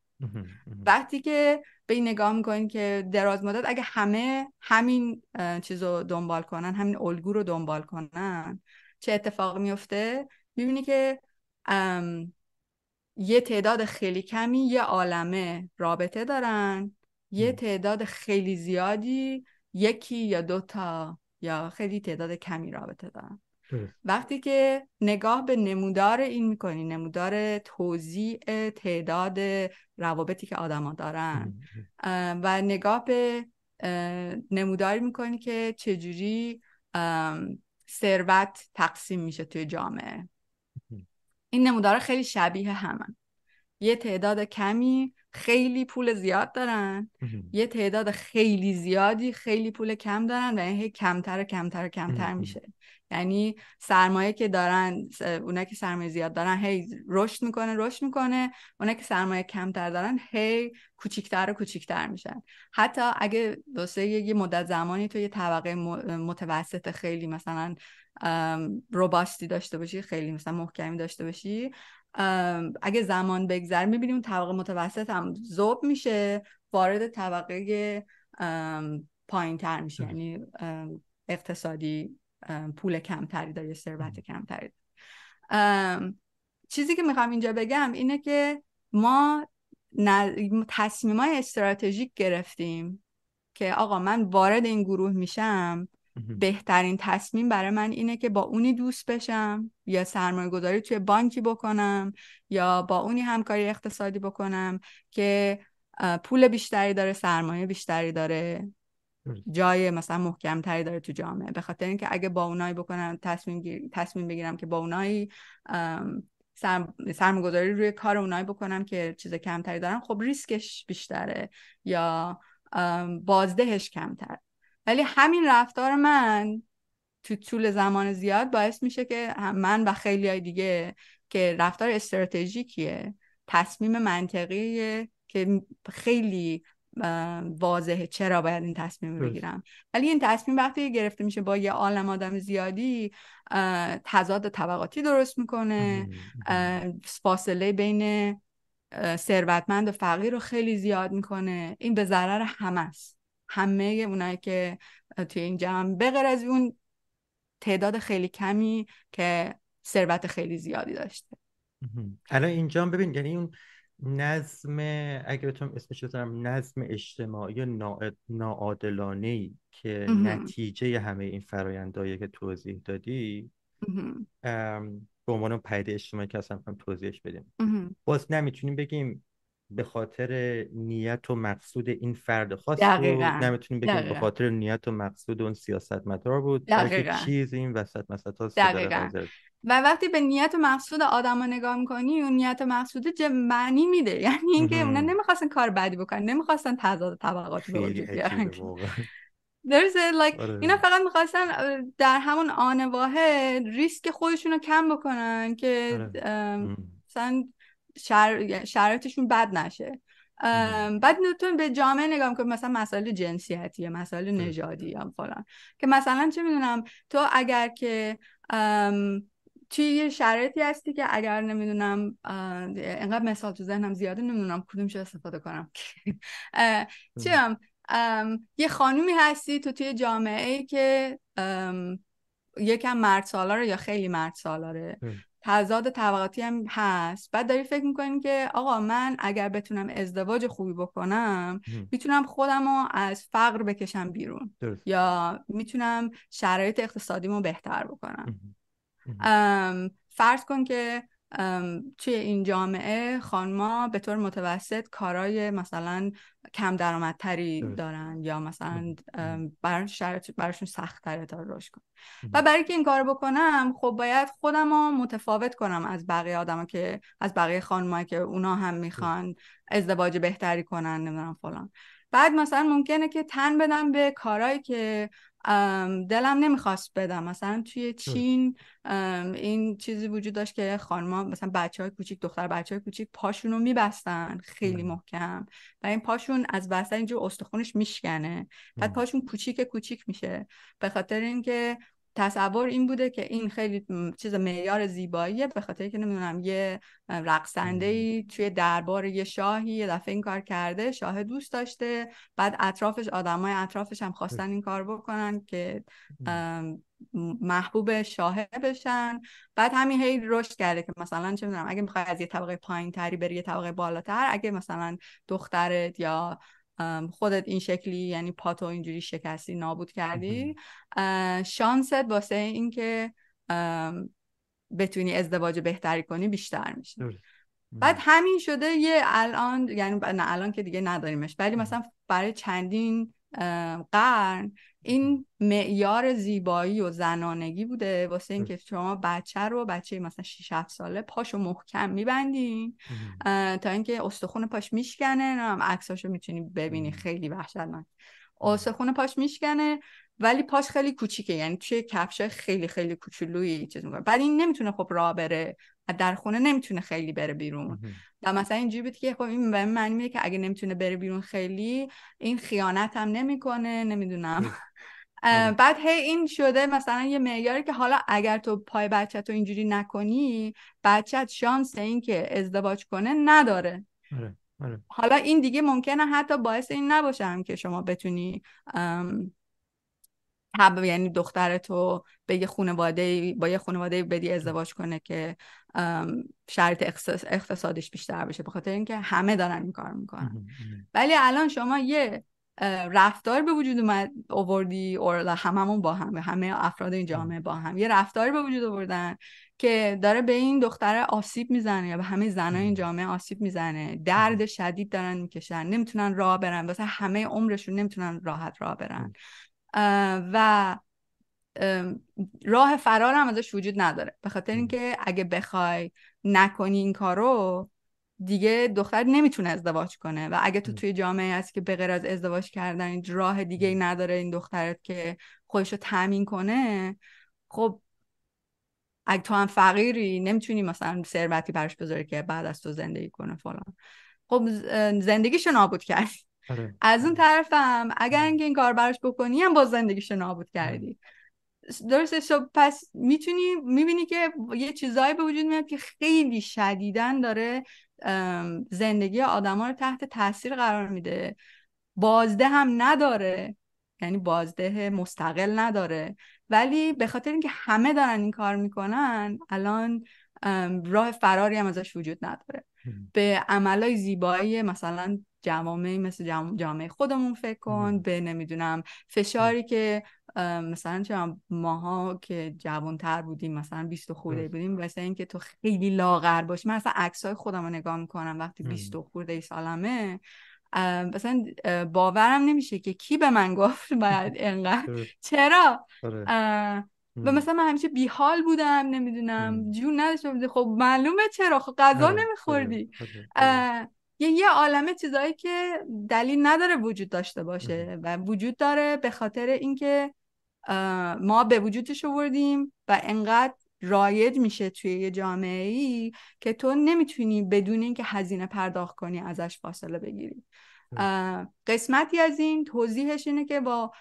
وقتی که به این نگاه میکنین که دراز مدت اگه همه همین چیز رو دنبال کنن همین الگو رو دنبال کنن چه اتفاق میفته میبینی که یه تعداد خیلی کمی یه عالمه رابطه دارن یه تعداد خیلی زیادی یکی یا دوتا یا خیلی تعداد کمی رابطه دارن وقتی که نگاه به نمودار این میکنی نمودار توزیع تعداد روابطی که آدما دارن و نگاه به نموداری میکنی که چجوری ثروت تقسیم میشه توی جامعه این نمودار خیلی شبیه همن یه تعداد کمی خیلی پول زیاد دارن یه تعداد خیلی زیادی خیلی پول کم دارن و این هی کمتر و کمتر و کمتر میشه یعنی سرمایه که دارن اونا که سرمایه زیاد دارن هی رشد میکنه رشد میکنه اونا که سرمایه کمتر دارن هی کوچیکتر و کوچیکتر میشن حتی اگه دوسته یه مدت زمانی تو یه طبقه متوسط خیلی مثلا روباستی داشته باشی خیلی مثلا محکمی داشته باشی اگه زمان بگذر میبینیم طبقه متوسط هم زوب میشه وارد طبقه پایین تر میشه یعنی اقتصادی پول کمتری داره یا ثروت کمتری چیزی که میخوام اینجا بگم اینه که ما تصمیم های استراتژیک گرفتیم که آقا من وارد این گروه میشم بهترین تصمیم برای من اینه که با اونی دوست بشم یا سرمایه گذاری توی بانکی بکنم یا با اونی همکاری اقتصادی بکنم که پول بیشتری داره سرمایه بیشتری داره جای مثلا محکمتری داره تو جامعه به خاطر اینکه اگه با اونایی بکنم تصمیم, تصمیم بگیرم که با اونایی سرم... سرمگذاری روی کار اونایی بکنم که چیز کمتری دارن خب ریسکش بیشتره یا بازدهش کمتر ولی همین رفتار من تو طول زمان زیاد باعث میشه که من و خیلی های دیگه که رفتار استراتژیکیه تصمیم منطقیه که خیلی واضحه چرا باید این تصمیم بگیرم ولی این تصمیم وقتی گرفته میشه با یه عالم آدم زیادی تضاد طبقاتی درست میکنه فاصله بین ثروتمند و فقیر رو خیلی زیاد میکنه این به ضرر همه است همه اونایی که توی این جمع بغیر از اون تعداد خیلی کمی که ثروت خیلی زیادی داشته الان اینجا ببین یعنی اون نظم اگه بتونم اسمش بذارم نظم اجتماعی ناعادلانه ای که نتیجه همه این فرایندایی که توضیح دادی به عنوان پیده اجتماعی که اصلا هم توضیحش بدیم باز نمیتونیم بگیم به خاطر نیت و مقصود این فرد خاص دقیقا. بود نمیتونیم بگیم به خاطر نیت و مقصود اون سیاست مدار بود دقیقا. چیز این وسط مسط ها و وقتی به نیت مقصود آدم رو نگاه میکنی اون نیت مقصود چه معنی میده یعنی اینکه اونا نمیخواستن کار بدی بکنن نمیخواستن تضاد طبقات به وجود آره. اینا فقط میخواستن در همون آن واحد ریسک خودشون رو کم بکنن که آره. مثلا شرایطشون بد نشه بعد تو به جامعه نگاه میکنی مثلا مسائل یا مسائل نژادی یا فلان که مثلا چه میدونم تو اگر که توی یه شرایطی هستی که اگر نمیدونم اینقدر مثال تو ذهنم زیاده نمیدونم کدومش استفاده کنم هم یه خانومی هستی تو توی جامعه که یکم مرد سالاره یا خیلی مرد سالاره تضاد طبقاتی هم هست بعد داری فکر میکنی که آقا من اگر بتونم ازدواج خوبی بکنم میتونم خودم رو از فقر بکشم بیرون یا میتونم شرایط اقتصادیمو بهتر بکنم فرض کن که توی این جامعه خانما به طور متوسط کارای مثلا کم درآمدتری دارن یا مثلا براشون سخت تره تا روش کن و برای که این کار بکنم خب باید خودم رو متفاوت کنم از بقیه آدم که از بقیه خانمایی که اونا هم میخوان ازدواج بهتری کنن نمیدونم فلان بعد مثلا ممکنه که تن بدم به کارایی که دلم نمیخواست بدم مثلا توی چین این چیزی وجود داشت که خانما مثلا بچه های کوچیک دختر بچه های کوچیک پاشون رو میبستن خیلی محکم و این پاشون از بستن اینجور استخونش میشکنه بعد پاشون کوچیک کوچیک میشه به خاطر اینکه تصور این بوده که این خیلی چیز معیار زیباییه به خاطر که نمیدونم یه رقصنده ای توی دربار یه شاهی یه دفعه این کار کرده شاه دوست داشته بعد اطرافش آدمای اطرافش هم خواستن این کار بکنن که محبوب شاه بشن بعد همین هی رشد کرده که مثلا چه میدونم اگه میخوای از یه طبقه پایین تری بری یه طبقه بالاتر اگه مثلا دخترت یا خودت این شکلی یعنی پاتو اینجوری شکستی نابود کردی شانست واسه اینکه بتونی ازدواج بهتری کنی بیشتر میشه بعد همین شده یه الان یعنی الان که دیگه نداریمش ولی مثلا برای چندین قرن این معیار زیبایی و زنانگی بوده واسه اینکه شما بچه رو بچه مثلا 6 7 ساله پاشو محکم میبندین تا اینکه استخون پاش میشکنه نه هم عکساشو میتونی ببینی خیلی وحشتناک استخون پاش میشکنه ولی پاش خیلی کوچیکه یعنی توی کفش خیلی خیلی کوچولویی چیز میکنه بعد این نمیتونه خب راه بره در خونه نمیتونه خیلی بره بیرون و مثلا اینجوری بود که خب این به معنی که اگه نمیتونه بره بیرون خیلی این خیانت هم نمیکنه نمیدونم آره. بعد هی این شده مثلا یه معیاری که حالا اگر تو پای بچه تو اینجوری نکنی بچت شانس این که ازدواج کنه نداره آره، آره. حالا این دیگه ممکنه حتی باعث این نباشه هم که شما بتونی یعنی دختر تو به یه خانواده با یه خانواده بدی ازدواج کنه که شرط اقتصادش بیشتر بشه بخاطر خاطر اینکه همه دارن این کار میکنن ولی الان شما یه رفتار به وجود اومد اووردی اورلا هممون با هم همه افراد این جامعه با هم یه رفتار به وجود آوردن که داره به این دختره آسیب میزنه یا به همه زنای این جامعه آسیب میزنه درد شدید دارن میکشن نمیتونن راه برن همه عمرشون نمیتونن راحت راه برن و راه فرار هم ازش وجود نداره به خاطر اینکه اگه بخوای نکنی این کارو دیگه دختر نمیتونه ازدواج کنه و اگه تو توی جامعه هست که بغیر از ازدواج کردن راه دیگه ای نداره این دخترت که خودش رو تامین کنه خب اگه تو هم فقیری نمیتونی مثلا ثروتی براش بذاری که بعد از تو زندگی کنه فلان خب زندگیشو نابود کردی آره. از اون طرفم اگر اینکه این کار براش بکنی هم باز رو نابود کردی درسته پس میتونی میبینی که یه چیزایی به وجود میاد که خیلی شدیدن داره زندگی آدما رو تحت تاثیر قرار میده بازده هم نداره یعنی بازده مستقل نداره ولی به خاطر اینکه همه دارن این کار میکنن الان راه فراری هم ازش وجود نداره به عملای زیبایی مثلا جوامعی مثل جامعه خودمون فکر کن به نمیدونم فشاری که مثلا چرا ماها که تر بودیم مثلا بیست خورده بودیم واسه اینکه تو خیلی لاغر باشی من اصلا عکسای خودم رو نگاه میکنم وقتی بیست خورده ای سالمه مثلا باورم نمیشه که کی به من گفت باید انقدر چرا آره. و مثلا من همیشه بیحال بودم نمیدونم جون نداشتم خب معلومه چرا خب غذا آره. آره. نمیخوردی یه یه عالمه چیزایی که دلیل نداره وجود داشته باشه و وجود داره به خاطر اینکه ما به وجودش آوردیم و انقدر رایج میشه توی یه جامعه ای که تو نمیتونی بدون اینکه هزینه پرداخت کنی ازش فاصله بگیری قسمتی از این توضیحش اینه که با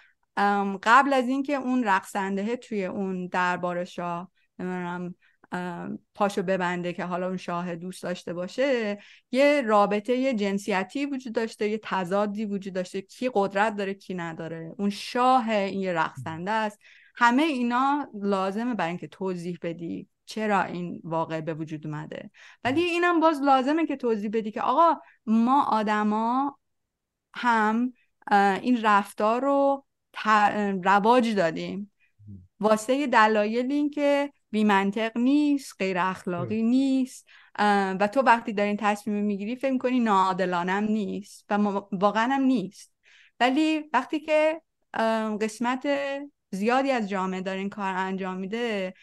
قبل از اینکه اون رقصنده توی اون دربار شاه نمیدونم پاشو ببنده که حالا اون شاه دوست داشته باشه یه رابطه یه جنسیتی وجود داشته یه تضادی وجود داشته کی قدرت داره کی نداره اون شاه این یه رقصنده است همه اینا لازمه برای اینکه توضیح بدی چرا این واقع به وجود اومده ولی اینم باز لازمه که توضیح بدی که آقا ما آدما هم این رفتار رو رواج دادیم واسه دلایل این که بیمنطق نیست غیر اخلاقی نیست و تو وقتی دارین تصمیم میگیری فکر میکنی ناعادلانم نیست و واقعا هم نیست ولی وقتی که قسمت زیادی از جامعه دارین کار انجام میده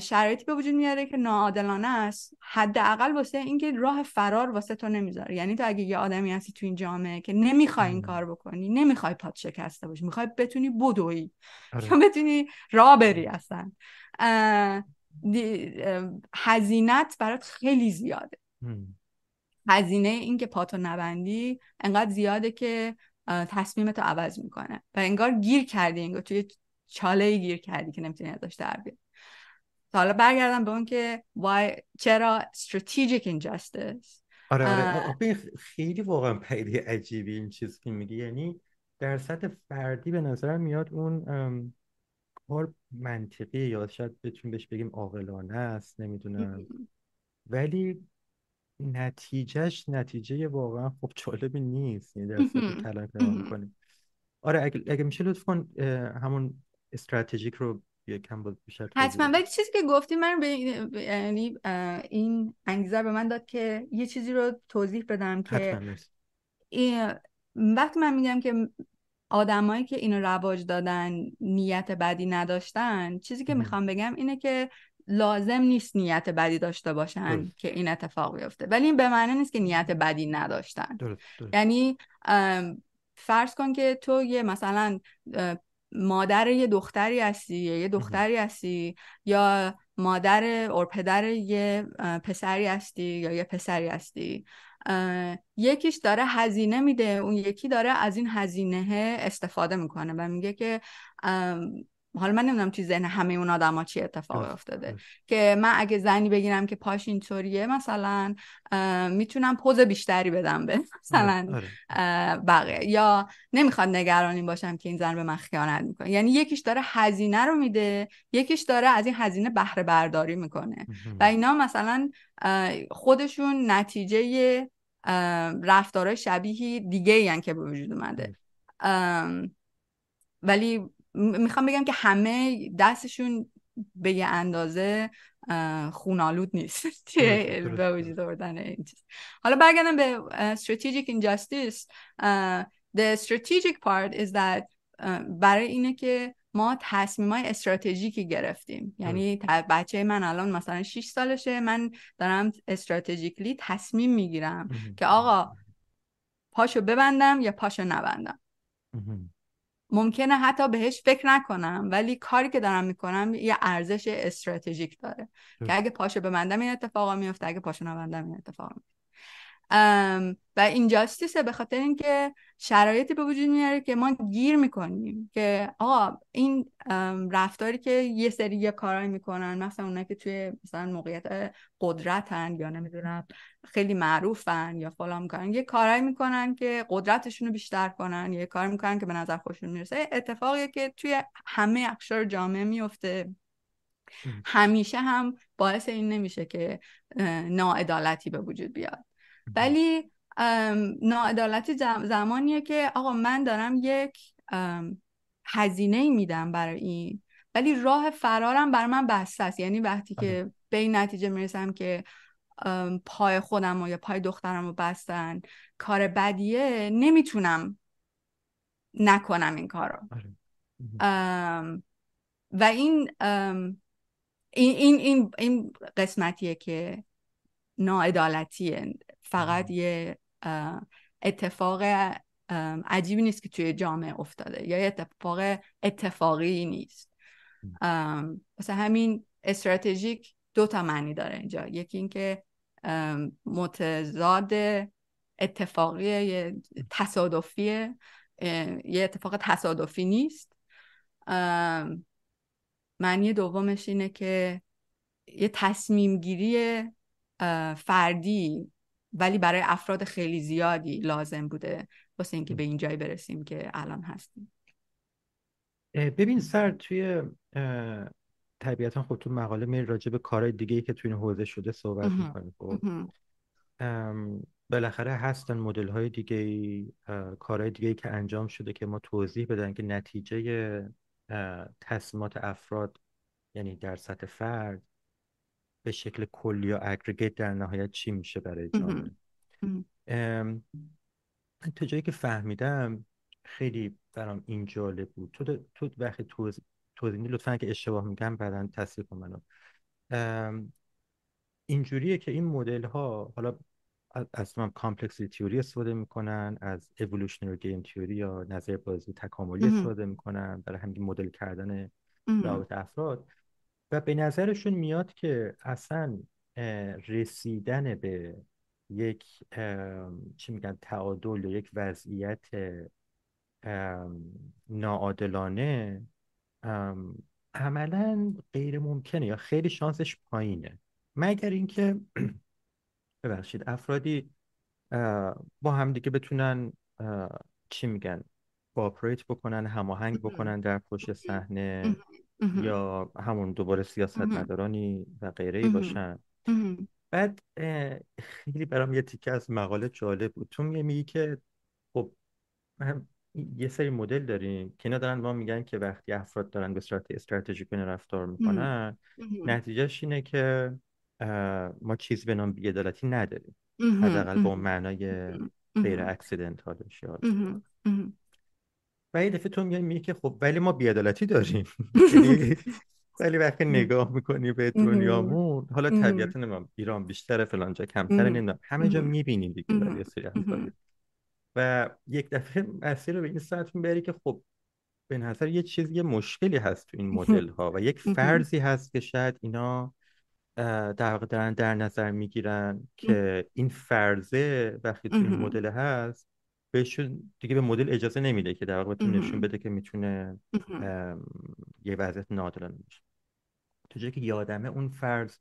شرایطی به وجود میاره که ناعادلانه است حداقل واسه اینکه راه فرار واسه تو نمیذاره یعنی تو اگه یه آدمی هستی تو این جامعه که نمیخوای این کار بکنی نمیخوای پاد شکسته باشی میخوای بتونی بدوی آره. بتونی راه بری هزینت برات خیلی زیاده هزینه این که پاتو نبندی انقدر زیاده که تصمیمتو عوض میکنه و انگار گیر کردی انگار توی چاله گیر کردی که نمیتونی ازش در تا حالا برگردم به اون که why چرا strategic injustice آره آره خیلی واقعا پیده عجیبی این چیز که میگی یعنی در سطح فردی به نظر میاد اون کار منطقی یا شاید بتون بهش بگیم عاقلانه است نمیدونم ولی نتیجهش نتیجه واقعا خب جالبی نیست یعنی در کنیم آره اگه, اگه میشه لطف کن همون استراتژیک رو یکم باز بیشتر حتما ولی چیزی که گفتی من به یعنی این انگیزه به من داد که یه چیزی رو توضیح بدم که وقتی من میگم که آدمایی که اینو رواج دادن نیت بدی نداشتن چیزی که میخوام بگم اینه که لازم نیست نیت بدی داشته باشن که این اتفاق بیفته ولی این به معنی نیست که نیت بدی نداشتن یعنی فرض کن که تو یه مثلا مادر یه دختری هستی یه دختری هستی یا مادر اور پدر یه پسری هستی یا یه پسری هستی یکیش داره هزینه میده اون یکی داره از این هزینه استفاده میکنه و میگه که حالا من نمیدونم چی ذهن همه اون آدما چی اتفاق افتاده که من اگه زنی بگیرم که پاش اینطوریه مثلا میتونم پوز بیشتری بدم به آره، مثلا آره. بقیه یا نمیخواد نگرانی باشم که این زن به من خیانت میکنه یعنی یکیش داره هزینه رو میده یکیش داره از این هزینه بهره برداری میکنه و اینا مثلا خودشون نتیجه رفتارهای شبیهی دیگه این که به وجود اومده ولی میخوام بگم که همه دستشون به یه اندازه خونالود نیست به وجود آوردن این چیز حالا برگردم به strategic injustice the strategic part is that برای اینه که ما تصمیم های استراتژیکی گرفتیم یعنی بچه من الان مثلا 6 سالشه من دارم استراتژیکلی تصمیم میگیرم که آقا پاشو ببندم یا پاشو نبندم ممکنه حتی بهش فکر نکنم ولی کاری که دارم میکنم یه ارزش استراتژیک داره که اگه پاشو ببندم این اتفاقا میفته اگه پاشو نبندم این اتفاقا میفته و جاستیسه به خاطر اینکه شرایطی به وجود میاره که ما گیر میکنیم که آقا این رفتاری که یه سری یه کارایی میکنن مثلا اونایی که توی مثلا موقعیت قدرتن یا نمیدونم خیلی معروفن یا فلان میکنن یه کارایی میکنن که قدرتشون رو بیشتر کنن یه کار میکنن که به نظر خوشون میرسه اتفاقیه که توی همه اقشار جامعه میفته همیشه هم باعث این نمیشه که ناعدالتی به وجود بیاد ولی ناعدالتی زمانیه که آقا من دارم یک هزینه میدم برای این ولی راه فرارم بر من بسته است یعنی وقتی که بله. به این نتیجه میرسم که پای خودم و یا پای دخترم رو بستن کار بدیه نمیتونم نکنم این کار رو آره. و این این این این قسمتیه که ناعدالتیه فقط یه اتفاق عجیبی نیست که توی جامعه افتاده یا یه اتفاق اتفاقی نیست مثلا همین استراتژیک دو تا معنی داره اینجا یکی اینکه متضاد اتفاقی تصادفیه یه اتفاق تصادفی نیست معنی دومش اینه که یه تصمیم گیری فردی ولی برای افراد خیلی زیادی لازم بوده واسه اینکه به این جایی برسیم که الان هستیم ببین سر توی طبیعتا خب تو مقاله می راجع به کارهای دیگه ای که توی این حوزه شده صحبت میکنیم خب بالاخره هستن مدل های دیگه ای کارهای دیگه ای که انجام شده که ما توضیح بدن که نتیجه تصمیمات افراد یعنی در سطح فرد به شکل کلی یا اگریگیت در نهایت چی میشه برای جامعه تا جایی که فهمیدم خیلی برام این جالب بود تو, تو وقتی توضیح میدی لطفا که اشتباه میگم بعدا تصدیق کن منو اینجوریه که این مدل ها حالا از کامپلکسی تیوری استفاده میکنن از اِوولوشنری گیم تیوری یا نظر بازی تکاملی استفاده میکنن برای همین مدل کردن روابط افراد و به نظرشون میاد که اصلا رسیدن به یک چی میگن تعادل یا یک وضعیت ناعادلانه عملا غیر ممکنه یا خیلی شانسش پایینه مگر اینکه ببخشید افرادی با همدیگه بتونن چی میگن کوآپریت بکنن هماهنگ بکنن در پشت صحنه یا همون دوباره سیاست مدارانی و غیره باشن بعد خیلی برام یه تیکه از مقاله جالب بود تو میگی که خب هم یه سری مدل داریم که اینا دارن ما میگن که وقتی افراد دارن به صورت استراتژیک رفتار میکنن نتیجهش اینه که ما چیزی به نام بیعدالتی نداریم حداقل با معنای غیر اکسیدنتالش و یه دفعه تو میگه میگه که خب ولی ما بیعدالتی داریم یعنی ولی وقتی نگاه میکنی به دنیامون حالا طبیعت نمیم ایران بیشتر فلان جا کمتر همه جا میبینیم دیگه یه سری و یک دفعه مسیر رو به این ساعت میبری که خب به نظر یه چیز یه مشکلی هست تو این مدل ها و یک فرضی هست که شاید اینا در در نظر میگیرن که این فرضه وقتی تو این مدل هست بهشون دیگه به مدل اجازه نمیده که در واقع بتونه نشون بده که میتونه یه وضعیت ناعادلانه باشه تو جایی که یادمه اون فرض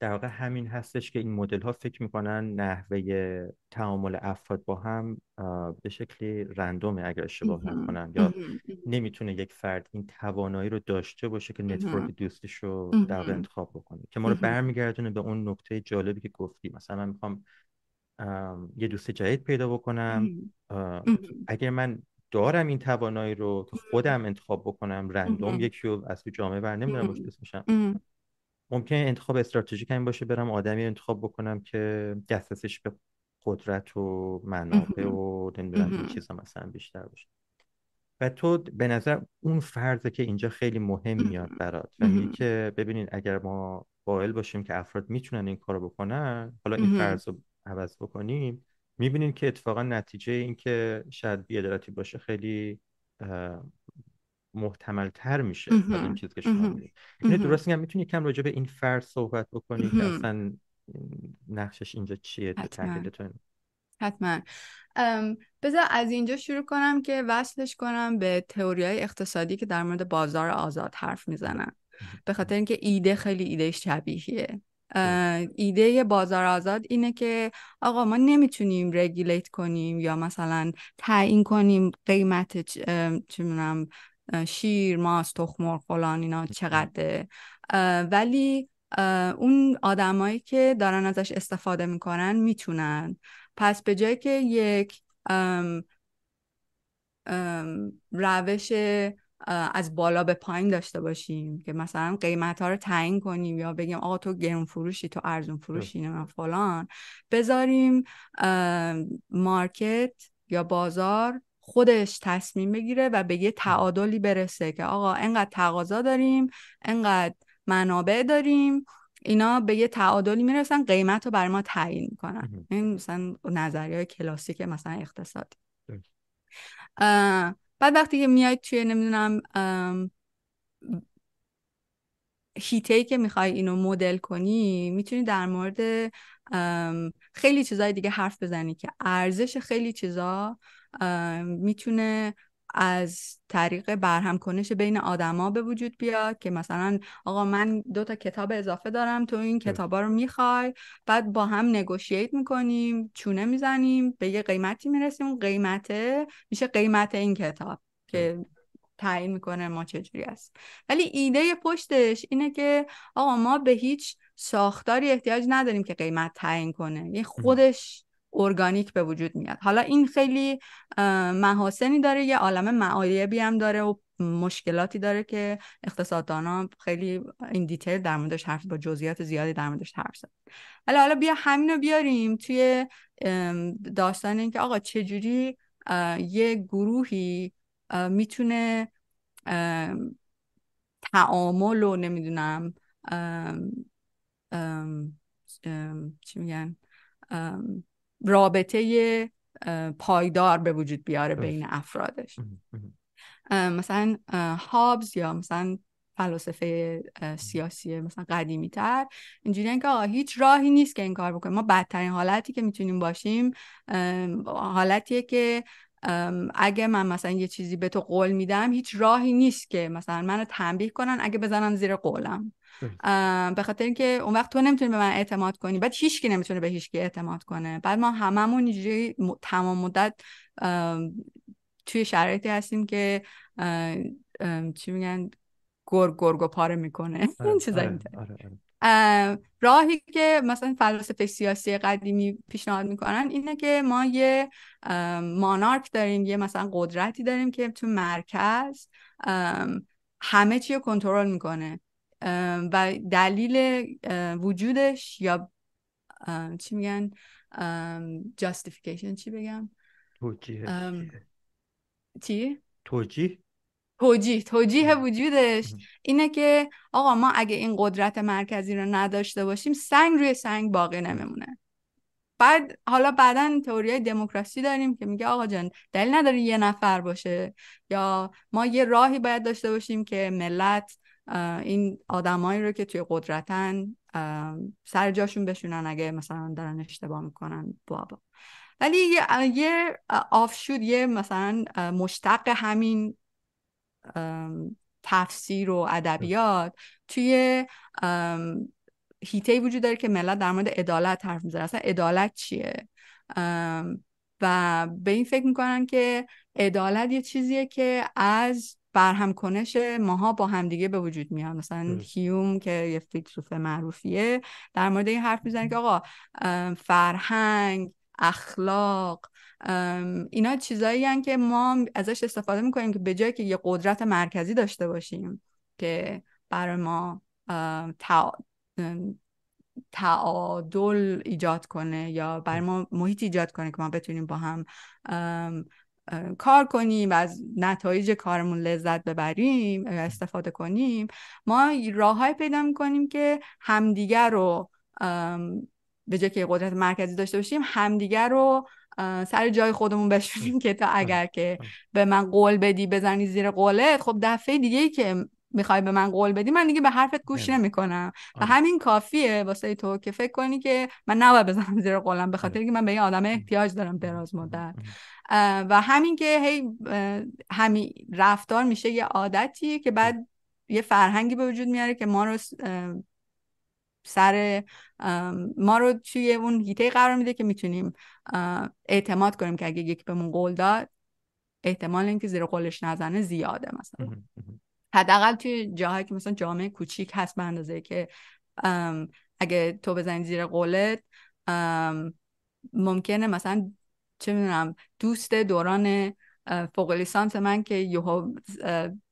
در واقع همین هستش که این مدل ها فکر میکنن نحوه تعامل افراد با هم به شکلی رندوم اگر اشتباه نکنم یا نمیتونه یک فرد این توانایی رو داشته باشه که نتورک دوستش رو در انتخاب بکنه که ما رو برمیگردونه به اون نکته جالبی که گفتی مثلا من میخوام یه دوست جدید پیدا بکنم اگر من دارم این توانایی رو خودم انتخاب بکنم رندوم یکی رو از تو جامعه بر نمیدارم باش انتخاب استراتژیک این باشه برم آدمی انتخاب بکنم که دسترسش به قدرت و منافع و نمیدونم این چیزا مثلا بیشتر باشه و تو به نظر اون فرض که اینجا خیلی مهم میاد برات و که ببینین اگر ما قائل باشیم که افراد میتونن این کارو بکنن حالا این فرض رو عوض بکنیم میبینید که اتفاقا نتیجه این که شاید بیادراتی باشه خیلی محتمل تر میشه این چیز که شما یعنی درست میگم میتونی کم راجع به این فرد صحبت بکنی که اصلا نقشش اینجا چیه تحلیلتون حتما بذار از اینجا شروع کنم که وصلش کنم به تهوری های اقتصادی که در مورد بازار آزاد حرف میزنن به خاطر اینکه ایده خیلی ایده شبیهیه ایده بازار آزاد اینه که آقا ما نمیتونیم رگولیت کنیم یا مثلا تعیین کنیم قیمت چه شیر ماست تخم فلان اینا چقدره ولی اون آدمایی که دارن ازش استفاده میکنن میتونن پس به جای که یک ام، روش از بالا به پایین داشته باشیم که مثلا قیمت ها رو تعیین کنیم یا بگیم آقا تو گرون فروشی تو ارزون فروشی نه فلان بذاریم مارکت یا بازار خودش تصمیم بگیره و به یه تعادلی برسه که آقا انقدر تقاضا داریم انقدر منابع داریم اینا به یه تعادلی میرسن قیمت رو بر ما تعیین میکنن این مثلا نظریه کلاسیک مثلا اقتصادی بعد وقتی که میای توی نمیدونم هیته که میخوای اینو مدل کنی میتونی در مورد خیلی چیزای دیگه حرف بزنی که ارزش خیلی چیزا میتونه از طریق برهم کنش بین آدما به وجود بیاد که مثلا آقا من دو تا کتاب اضافه دارم تو این کتابا رو میخوای بعد با هم نگوشیت میکنیم چونه میزنیم به یه قیمتی میرسیم قیمته میشه قیمت این کتاب که تعیین میکنه ما چجوری است ولی ایده پشتش اینه که آقا ما به هیچ ساختاری احتیاج نداریم که قیمت تعیین کنه یه یعنی خودش ارگانیک به وجود میاد حالا این خیلی محاسنی داره یه عالم معایبی هم داره و مشکلاتی داره که اقتصاددان خیلی این دیتیل در موردش حرف با جزئیات زیادی در موردش حرف زد حالا حالا بیا همین رو بیاریم توی داستان اینکه آقا چجوری یه گروهی میتونه تعامل و نمیدونم چی میگن رابطه پایدار به وجود بیاره بین افرادش مثلا هابز یا مثلا فلسفه سیاسی مثلا قدیمی تر اینجوری که هیچ راهی نیست که این کار بکنیم ما بدترین حالتی که میتونیم باشیم حالتیه که اگه من مثلا یه چیزی به تو قول میدم هیچ راهی نیست که مثلا منو تنبیه کنن اگه بزنن زیر قولم به خاطر اینکه اون وقت تو نمیتونی به من اعتماد کنی بعد هیچکی نمیتونه به هیچکی اعتماد کنه بعد ما هممون اینجوری تمام مدت توی شرایطی هستیم که چی میگن گرگ پاره میکنه این چیزا راهی که مثلا فلسفه سیاسی قدیمی پیشنهاد میکنن اینه که ما یه مانارک داریم یه مثلا قدرتی داریم که تو مرکز همه چی رو کنترل میکنه و دلیل وجودش یا چی میگن جاستیفیکیشن چی بگم توجیه چی؟ توجیه توجیه توجیه وجودش اینه که آقا ما اگه این قدرت مرکزی رو نداشته باشیم سنگ روی سنگ باقی نمیمونه بعد حالا بعدا تئوری دموکراسی داریم که میگه آقا جان دلیل نداره یه نفر باشه یا ما یه راهی باید داشته باشیم که ملت این آدمایی رو که توی قدرتن سر جاشون بشونن اگه مثلا دارن اشتباه میکنن بابا ولی یه, یه آفشود یه مثلا مشتق همین تفسیر و ادبیات توی هیته وجود داره که ملت در مورد عدالت حرف میزنه اصلا عدالت چیه و به این فکر میکنن که عدالت یه چیزیه که از برهم کنش ماها با همدیگه به وجود میاد مثلا هیوم که یه فیلسوف معروفیه در مورد این حرف میزنه که آقا فرهنگ اخلاق اینا چیزایی هن که ما ازش استفاده میکنیم که به جای که یه قدرت مرکزی داشته باشیم که برای ما تا... تعادل ایجاد کنه یا برای ما محیط ایجاد کنه که ما بتونیم با هم کار کنیم از نتایج کارمون لذت ببریم استفاده کنیم ما راههایی پیدا کنیم که همدیگر رو به جای که قدرت مرکزی داشته باشیم همدیگر رو سر جای خودمون بشونیم که تا اگر که به من قول بدی بزنی زیر قولت خب دفعه دیگه ای که میخوای به من قول بدی من دیگه به حرفت گوش نمیکنم و آره. همین کافیه واسه تو که فکر کنی که من نباید بزنم زیر قولم به آره. خاطر که من به این آدم احتیاج دارم دراز مدت و همین که هی همین رفتار میشه یه عادتی که بعد یه فرهنگی به وجود میاره که ما رو سر ما رو توی اون هیته قرار میده که میتونیم اعتماد کنیم که اگه یکی بهمون قول داد احتمال اینکه زیر قولش نزنه زیاده مثلا حداقل توی جاهایی که مثلا جامعه کوچیک هست به اندازه که اگه تو بزنی زیر قولت ممکنه مثلا چه میدونم دوست دوران فوق لیسانس من که یهو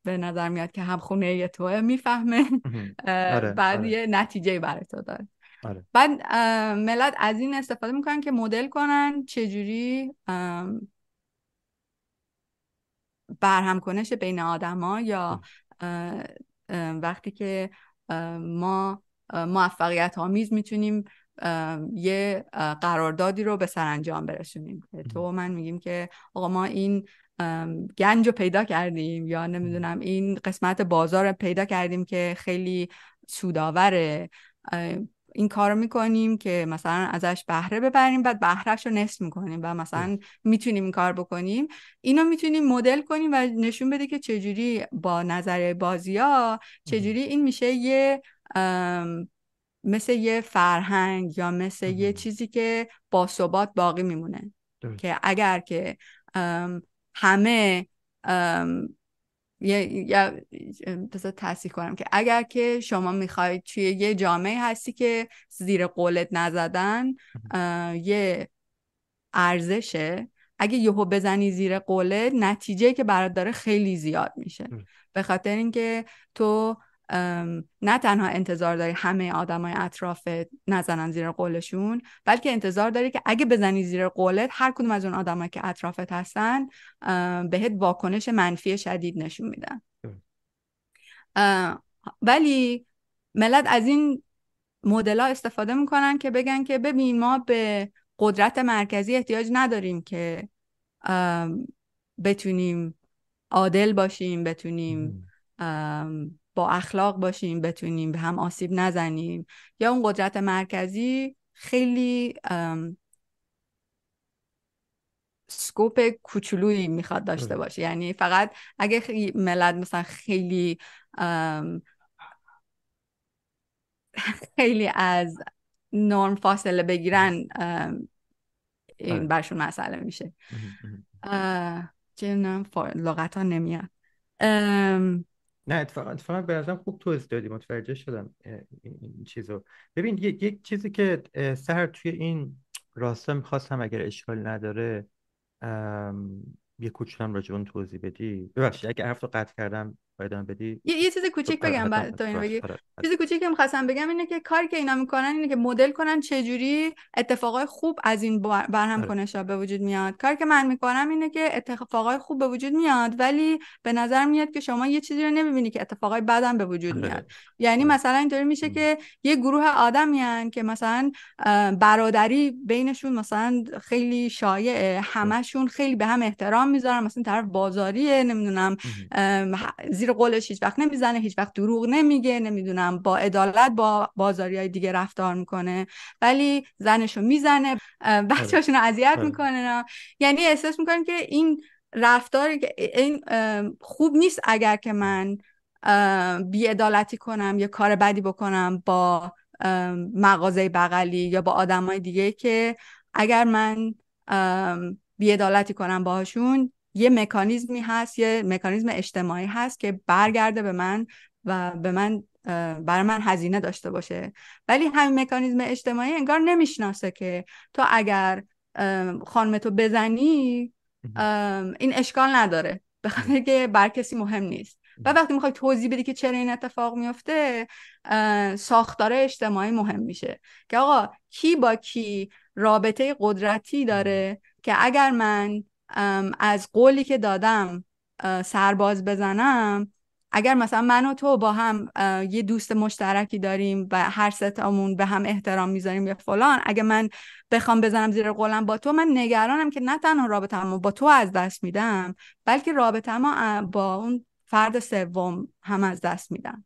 به نظر میاد که هم خونه توه میفهمه آره، بعد آره. یه نتیجه برای تو داره آره. بعد ملت از این استفاده میکنن که مدل کنن چجوری برهم کنش بین آدما یا وقتی که ما موفقیت آمیز میتونیم یه قراردادی رو به سرانجام برسونیم تو من میگیم که آقا ما این گنج رو پیدا کردیم یا نمیدونم این قسمت بازار رو پیدا کردیم که خیلی سوداوره این کار میکنیم که مثلا ازش بهره ببریم بعد بهرهش رو نصف میکنیم و مثلا میتونیم این کار بکنیم اینو میتونیم مدل کنیم و نشون بده که چجوری با نظر بازیا چجوری این میشه یه مثل یه فرهنگ یا مثل یه چیزی که با ثبات باقی میمونه که اگر که همه یه, یه بذار کنم که اگر که شما میخواید توی یه جامعه هستی که زیر قولت نزدن یه ارزشه اگه یهو بزنی زیر قولت نتیجه که برات داره خیلی زیاد میشه به خاطر اینکه تو نه تنها انتظار داری همه آدمای اطرافت نزنن زیر قولشون بلکه انتظار داری که اگه بزنی زیر قولت هر کدوم از اون آدمایی که اطرافت هستن بهت واکنش منفی شدید نشون میدن ولی ملت از این مدل استفاده میکنن که بگن که ببین ما به قدرت مرکزی احتیاج نداریم که بتونیم عادل باشیم بتونیم با اخلاق باشیم بتونیم به هم آسیب نزنیم یا اون قدرت مرکزی خیلی سکوپ کوچولویی میخواد داشته آره. باشه یعنی فقط اگه ملت مثلا خیلی خیلی از نرم فاصله بگیرن این آره. برشون مسئله میشه چه نم لغت ها نمیاد نه اتفاقا اتفاقا به ازم خوب توضیح دادی متوجه شدم این چیزو ببین یک چیزی که سهر توی این راستا میخواستم اگر اشکال نداره یه کوچولم راجع توضیح بدی ببخشید اگه حرف قطع کردم ادامه بدی یه, یه چیز کوچیک بگم بعد تو این بگی آره، آره. چیز کوچیکی که خواستم بگم اینه که کاری که اینا میکنن اینه که مدل کنن چه جوری اتفاقای خوب از این برهم آره. کنش به وجود میاد کاری که من میکنم اینه که اتفاقای خوب به وجود میاد ولی به نظر میاد که شما یه چیزی رو نمیبینی که اتفاقای بدم به وجود میاد یعنی مثلا اینطوری میشه که یه گروه آدمیان که مثلا برادری بینشون مثلا خیلی شایعه همشون خیلی به هم احترام میذارن مثلا طرف بازاریه نمیدونم زیر زیر قولش هیچ وقت نمیزنه هیچ وقت دروغ نمیگه نمیدونم با عدالت با بازاری های دیگه رفتار میکنه ولی زنشو میزنه آره. هاشون رو اذیت آره. میکنه یعنی احساس میکنم که این رفتار این خوب نیست اگر که من ادالتی کنم یا کار بدی بکنم با مغازه بغلی یا با آدمای دیگه که اگر من ادالتی کنم باهاشون یه مکانیزمی هست یه مکانیزم اجتماعی هست که برگرده به من و به من بر من هزینه داشته باشه ولی همین مکانیزم اجتماعی انگار نمیشناسه که تو اگر خانم تو بزنی این اشکال نداره به خاطر که بر کسی مهم نیست و وقتی میخوای توضیح بدی که چرا این اتفاق میفته ساختار اجتماعی مهم میشه که آقا کی با کی رابطه قدرتی داره که اگر من از قولی که دادم سرباز بزنم اگر مثلا من و تو با هم یه دوست مشترکی داریم و هر ستامون به هم احترام میذاریم یا فلان اگر من بخوام بزنم زیر قولم با تو من نگرانم که نه تنها ما با تو از دست میدم بلکه ما با اون فرد سوم هم از دست میدم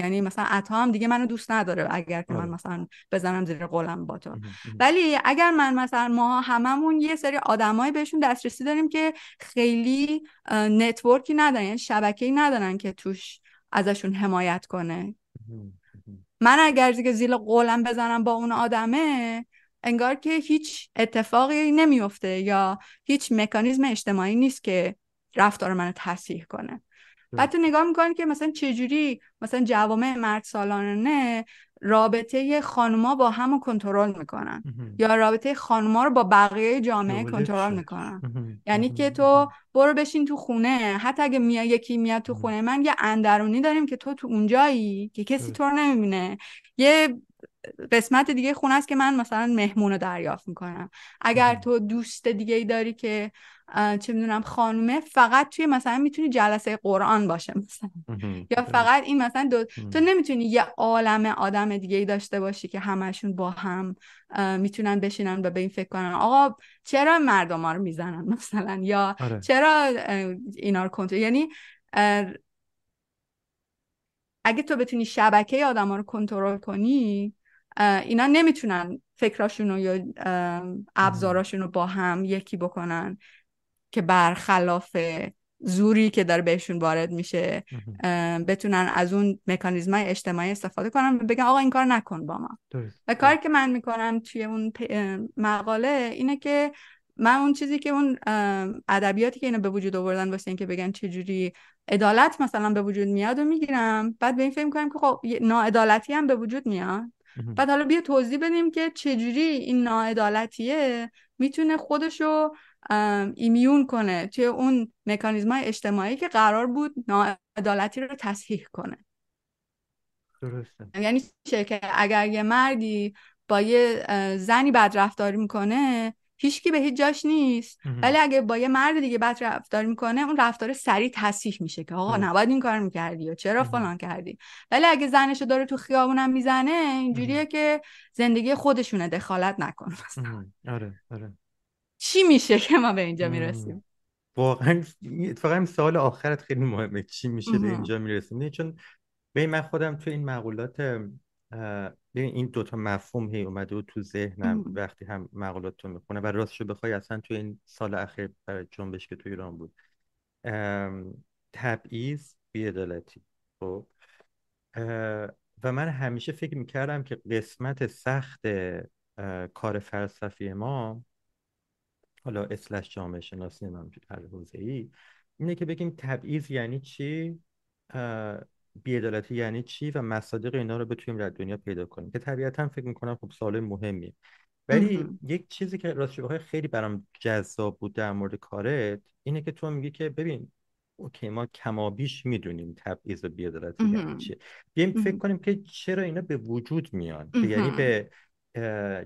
یعنی مثلا عطا هم دیگه منو دوست نداره اگر که من آره. مثلا بزنم زیر قلم با تو ولی اگر من مثلا ما هممون یه سری آدمایی بهشون دسترسی داریم که خیلی نتورکی ندارن یعنی شبکه‌ای ندارن که توش ازشون حمایت کنه من اگر دیگه زیر قلم بزنم با اون آدمه انگار که هیچ اتفاقی نمیفته یا هیچ مکانیزم اجتماعی نیست که رفتار منو تصحیح کنه بعد تو نگاه میکنی که مثلا چجوری مثلا جوامع مرد سالانه رابطه خانوما با هم کنترل میکنن یا رابطه خانوما رو با بقیه جامعه کنترل میکنن یعنی که تو برو بشین تو خونه حتی اگه میای یکی میاد تو خونه من یه اندرونی داریم که تو تو اونجایی که کسی تو رو نمیبینه یه قسمت دیگه خونه است که من مثلا مهمون رو دریافت میکنم اگر تو دوست دیگه ای داری که چه میدونم خانومه فقط توی مثلا میتونی جلسه قرآن باشه مثلا یا فقط این مثلا دو... تو نمیتونی یه عالم آدم دیگه ای داشته باشی که همشون با هم میتونن بشینن و به این فکر کنن آقا چرا مردم ها رو میزنن مثلا یا آره. چرا اینا رو کنترل یعنی اگه تو بتونی شبکه آدم رو کنترل کنی اینا نمیتونن فکراشون یا ابزاراشون رو با هم یکی بکنن که برخلاف زوری که داره بهشون وارد میشه بتونن از اون مکانیزم اجتماعی استفاده کنن و بگن آقا این کار نکن با ما و کاری که من میکنم توی اون مقاله اینه که من اون چیزی که اون ادبیاتی که اینا به وجود آوردن واسه اینکه بگن جوری عدالت مثلا به وجود میاد و میگیرم بعد به این فکر میکنم که خب ناعدالتی هم به وجود میاد بعد حالا بیا توضیح بدیم که جوری این ناعدالتیه میتونه خودشو ایمیون کنه توی اون مکانیزم اجتماعی که قرار بود ناعدالتی رو تصحیح کنه درسته یعنی چه که اگر یه مردی با یه زنی بد میکنه هیچکی به هیچ جاش نیست ولی اگه با یه مرد دیگه بد رفتار میکنه اون رفتار سریع تصحیح میشه که آقا خب. نباید این کار میکردی یا چرا فلان کردی ولی اگه زنشو داره تو خیابونم میزنه اینجوریه که زندگی خودشونه دخالت نکن آره آره چی میشه که ما به اینجا میرسیم واقعا اتفاقا سال آخرت خیلی مهمه چی میشه به اینجا میرسیم چون به من خودم تو این مقولات ببین این دوتا مفهوم هی اومده و تو ذهنم وقتی هم مقالات تو و راستشو بخوای اصلا تو این سال اخیر برای جنبش که تو ایران بود تبعیض بیعدالتی خب و من همیشه فکر میکردم که قسمت سخت کار فلسفی ما حالا اسلش جامعه شناسی من حوزه ای اینه که بگیم تبعیض یعنی چی بیعدالتی یعنی چی و مصادیق اینا رو بتونیم در دنیا پیدا کنیم که طبیعتا فکر میکنم خب سوال مهمی ولی یک چیزی که راستش بخوای خیلی برام جذاب بود در مورد کارت اینه که تو میگی که ببین اوکی ما کمابیش میدونیم تبعیض و بیعدالتی یعنی چی بیایم فکر کنیم که چرا اینا به وجود میان یعنی به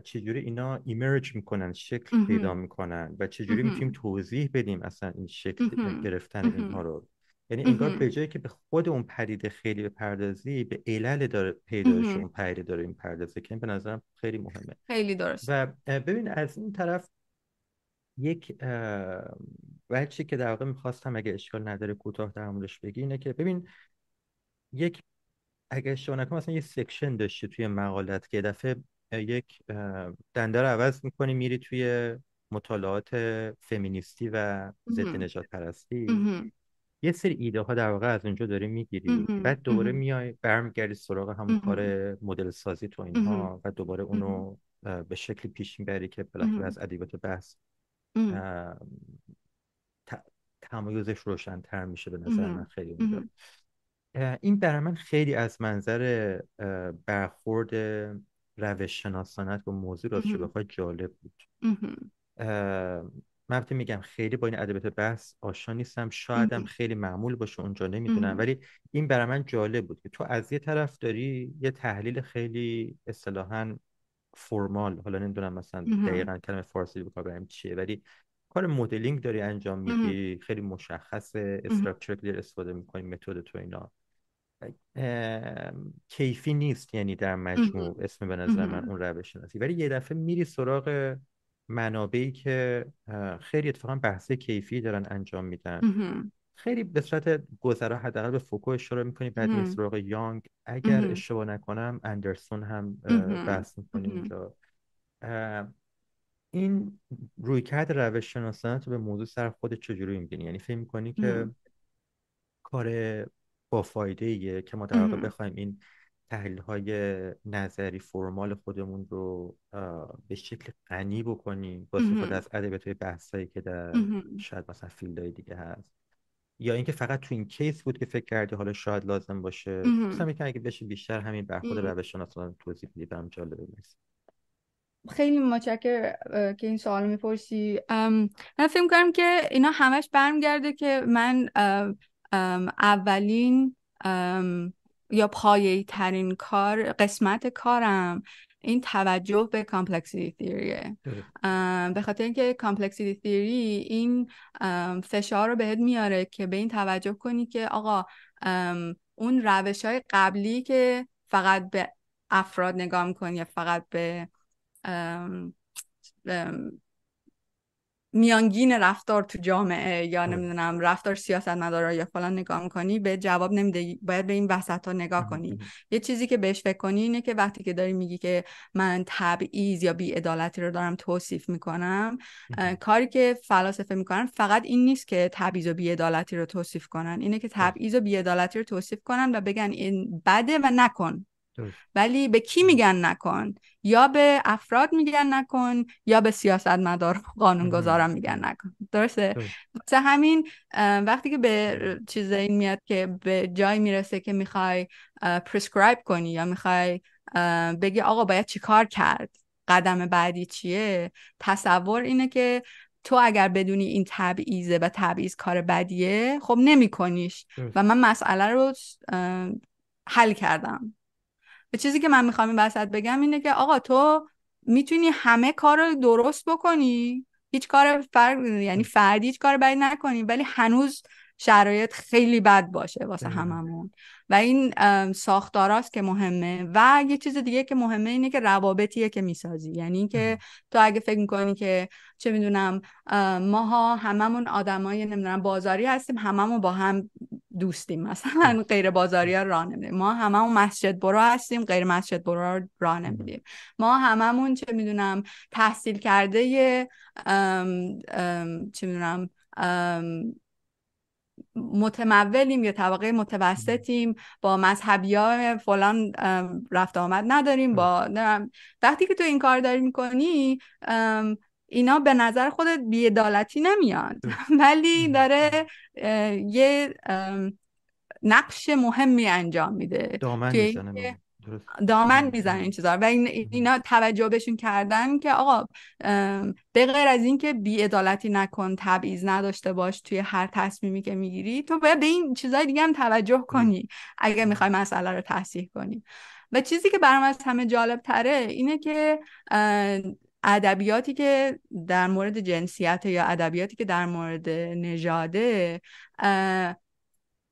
چجوری اینا ایمرج میکنن شکل پیدا میکنن و چجوری میتونیم توضیح بدیم اصلا این شکل گرفتن اینها رو یعنی انگار به جایی که به خود اون پدیده خیلی پردازی به علل داره پیداشون اون پدیده داره این پردازه که به نظرم خیلی مهمه خیلی درست و ببین از این طرف یک بچه که در واقع میخواستم اگه اشکال نداره کوتاه در موردش بگی اینه که ببین یک اگه شما نکنم مثلا یه سکشن داشتی توی مقالت که دفعه یک دنده رو عوض میکنی میری توی مطالعات فمینیستی و ضد نجات پرستی یه سری ایده ها در واقع از اونجا داری میگیری بعد دوباره میای برمیگردی سراغ همون کار مدل سازی تو اینها و دوباره اونو به شکلی پیش میبری که بالاخره از ادبیات بحث تمایزش روشنتر میشه به نظر من خیلی اونجا این برای من خیلی از منظر برخورد روش شناسانت با موضوع را جالب بود من میگم خیلی با این ادبیات بحث آشنا نیستم هم خیلی معمول باشه اونجا نمیدونم ولی این برای من جالب بود که تو از یه طرف داری یه تحلیل خیلی اصطلاحا فرمال حالا نمیدونم مثلا دقیقا کلمه فارسی به کار چیه ولی کار مدلینگ داری انجام میدی خیلی مشخص استراکچر که استفاده میکنی متد تو اینا کیفی نیست یعنی در مجموع اسم به نظر من اون روش ولی یه دفعه میری سراغ منابعی که خیلی اتفاقا بحثه کیفی دارن انجام میدن خیلی به صورت گذرا حداقل به فوکو اشاره میکنی بعد به سراغ یانگ اگر اشتباه نکنم اندرسون هم بحث میکنید. اینجا این کرد روش شناسانه تو به موضوع سر خود چجوری میبینی یعنی فکر میکنی که کار با فایده ایه که ما در واقع بخوایم این تحلیل های نظری فرمال خودمون رو به شکل غنی بکنیم با استفاده از ادبیات بحثایی که در شاید مثلا های دیگه هست یا اینکه فقط تو این کیس بود که فکر کردی حالا شاید لازم باشه مثلا که اگه بشه بیشتر همین برخورد روش شناسان توضیح بدی برام جالبه نیست خیلی متشکر که این سوال میپرسی من فکر کنم که اینا همش برمیگرده که من اولین یا پایه ترین کار قسمت کارم این توجه به کامپلکسیتی تیوریه به خاطر اینکه کامپلکسیتی تیوری این فشار رو بهت میاره که به این توجه کنی که آقا اون روش های قبلی که فقط به افراد نگاه میکنی یا فقط به میانگین رفتار تو جامعه یا نمیدونم رفتار سیاستمدارا یا فلان نگاه میکنی به جواب نمیده باید به این وسط ها نگاه کنی یه چیزی که بهش فکر کنی اینه که وقتی که داری میگی که من تبعیض یا بیعدالتی رو دارم توصیف میکنم کاری که فلاسفه میکنن فقط این نیست که تبعیض و بیعدالتی رو توصیف کنن اینه که خب. تبعیض و بیعدالتی رو توصیف کنن و بگن این بده و نکن ولی به کی میگن نکن یا به افراد میگن نکن یا به قانون گذارم میگن نکن درسته درسته همین وقتی که به چیز این میاد که به جای میرسه که میخوای پرسکرایب کنی یا میخوای بگی آقا باید چیکار کرد قدم بعدی چیه تصور اینه که تو اگر بدونی این تبعیزه و تبعیض کار بدیه خب نمی کنیش و من مسئله رو حل کردم چیزی که من میخوام این وسط بگم اینه که آقا تو میتونی همه کار رو درست بکنی هیچ کار فرق یعنی فردی هیچ کار بدی نکنی ولی هنوز شرایط خیلی بد باشه واسه هممون و این ساختاراست که مهمه و یه چیز دیگه که مهمه اینه که روابطیه که میسازی یعنی اینکه تو اگه فکر میکنی که چه میدونم ماها هممون آدمای نمیدونم بازاری هستیم هممون با هم دوستیم مثلا غیر بازاری ها راه نمیدیم ما هممون مسجد برو هستیم غیر مسجد برو راه نمیدیم ما هممون چه میدونم تحصیل کرده ام، ام، چه میدونم متمولیم یا طبقه متوسطیم با مذهبی ها فلان رفت آمد نداریم با وقتی که تو این کار داری میکنی اینا به نظر خودت بیدالتی نمیاد ولی داره یه نقش مهمی انجام میده دامن دامن میزن این چیزا و این اینا توجه بشون کردن که آقا به غیر از اینکه بیعدالتی نکن تبعیض نداشته باش توی هر تصمیمی که میگیری تو باید به این چیزای دیگه هم توجه کنی اگر میخوای مسئله رو تصحیح کنی و چیزی که برام از همه جالب تره اینه که ادبیاتی که در مورد جنسیت یا ادبیاتی که در مورد نژاده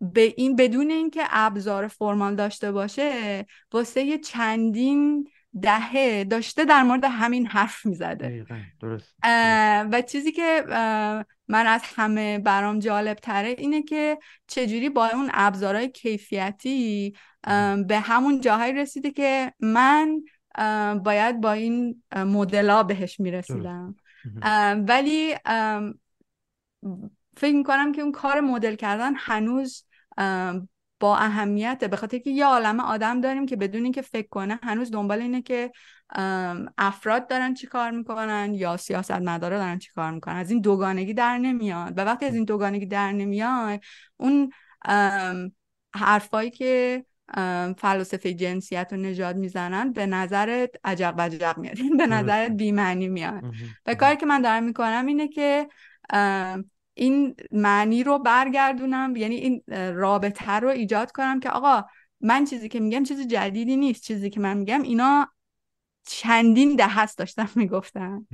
به این بدون اینکه ابزار فرمال داشته باشه واسه یه چندین دهه داشته در مورد همین حرف میزده و چیزی که من از همه برام جالب تره اینه که چجوری با اون ابزارهای کیفیتی به همون جاهایی رسیده که من باید با این مدلا بهش میرسیدم ولی فکر میکنم که اون کار مدل کردن هنوز با اهمیت به خاطر که یه عالم آدم داریم که بدون اینکه فکر کنه هنوز دنبال اینه که افراد دارن چی کار میکنن یا سیاست دارن چی کار میکنن از این دوگانگی در نمیاد و وقتی از این دوگانگی در نمیاد اون حرفایی که فلسفه جنسیت و نژاد میزنن به نظرت عجب عجب میاد به نظرت بیمعنی میاد و کاری که من دارم میکنم اینه که این معنی رو برگردونم یعنی این رابطه رو ایجاد کنم که آقا من چیزی که میگم چیز جدیدی نیست چیزی که من میگم اینا چندین ده هست داشتم میگفتم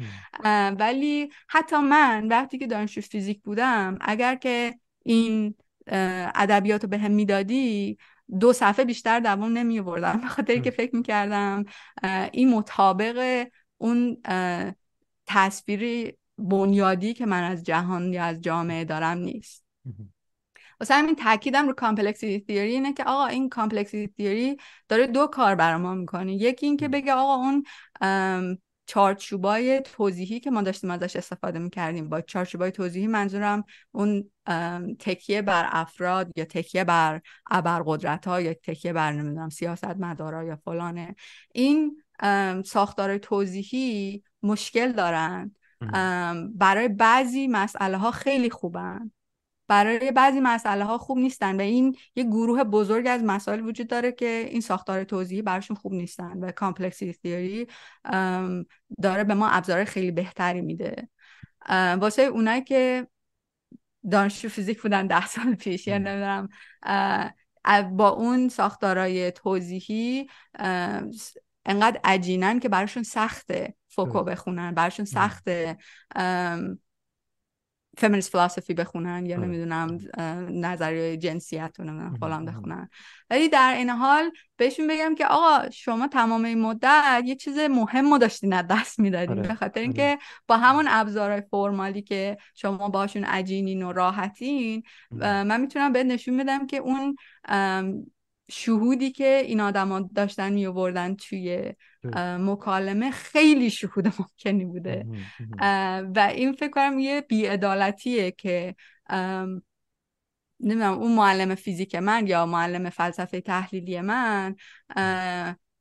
ولی حتی من وقتی که دانشجو فیزیک بودم اگر که این ادبیات رو بهم میدادی دو صفحه بیشتر دوام نمی به خاطر که فکر میکردم این مطابق اون تصویری بنیادی که من از جهان یا از جامعه دارم نیست واسه همین تاکیدم رو کامپلکسیتی تیوری اینه که آقا این کامپلکسیتی تیوری داره دو کار برای ما میکنه یکی اینکه بگه آقا اون چارچوبای توضیحی که ما داشتیم ازش استفاده میکردیم با چارچوبای توضیحی منظورم اون تکیه بر افراد یا تکیه بر ابرقدرت ها یا تکیه بر نمیدونم سیاست مدارا یا فلانه این ساختار توضیحی مشکل دارن برای بعضی مسئله ها خیلی خوبن برای بعضی مسئله ها خوب نیستن و این یه گروه بزرگ از مسائل وجود داره که این ساختار توضیحی براشون خوب نیستن و کامپلکسی تیوری داره به ما ابزار خیلی بهتری میده واسه اونایی که دانشجو فیزیک بودن ده سال پیش یا یعنی نمیدونم با اون ساختارای توضیحی انقدر عجینن که براشون سخته فوکو بله. بخونن براشون بله. سخت فمینیست فلسفی بخونن یا بله. نمیدونم نظریه جنسیت رو نمیدونم فلان بخونن ولی در این حال بهشون بگم که آقا شما تمام این مدت یه چیز مهم رو داشتین از دست میدادین آره. به خاطر اینکه آره. با همون ابزارهای فرمالی که شما باشون عجینین و راحتین من میتونم به نشون بدم که اون شهودی که این آدما داشتن می آوردن توی مکالمه خیلی شهود ممکنی بوده و این فکر کنم یه بیعدالتیه که نمیدونم اون معلم فیزیک من یا معلم فلسفه تحلیلی من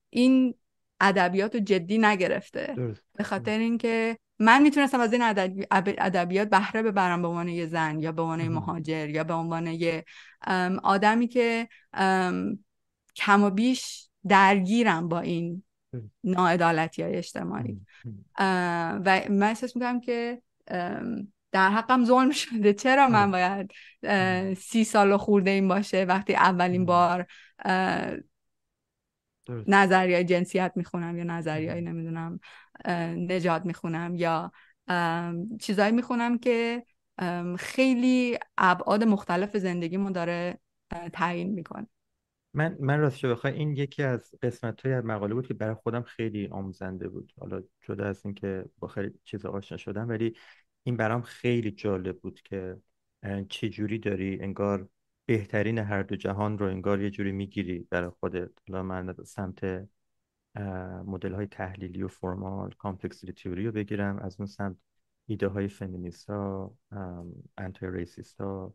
این ادبیات رو جدی نگرفته به خاطر اینکه من میتونستم از این ادبیات بهره ببرم به عنوان یه زن یا به عنوان مهاجر یا به عنوان یه آدمی که کم و بیش درگیرم با این ناعدالتی های اجتماعی و من احساس میکنم که در حقم ظلم شده چرا من آره. باید سی سال خورده این باشه وقتی اولین بار نظریه جنسیت میخونم یا نظریه نمیدونم نجات میخونم یا چیزایی میخونم که خیلی ابعاد مختلف من داره تعیین میکنه من من راستش بخوای این یکی از قسمت های مقاله بود که برای خودم خیلی آموزنده بود حالا جدا از اینکه با خیلی چیزا آشنا شدم ولی این برام خیلی جالب بود که چجوری داری انگار بهترین هر دو جهان رو انگار یه جوری میگیری برای خودت حالا من سمت مدل های تحلیلی و فرمال کامپلکسیتی تیوری رو بگیرم از اون سمت ایده های فمینیست ها انتای ریسیست ها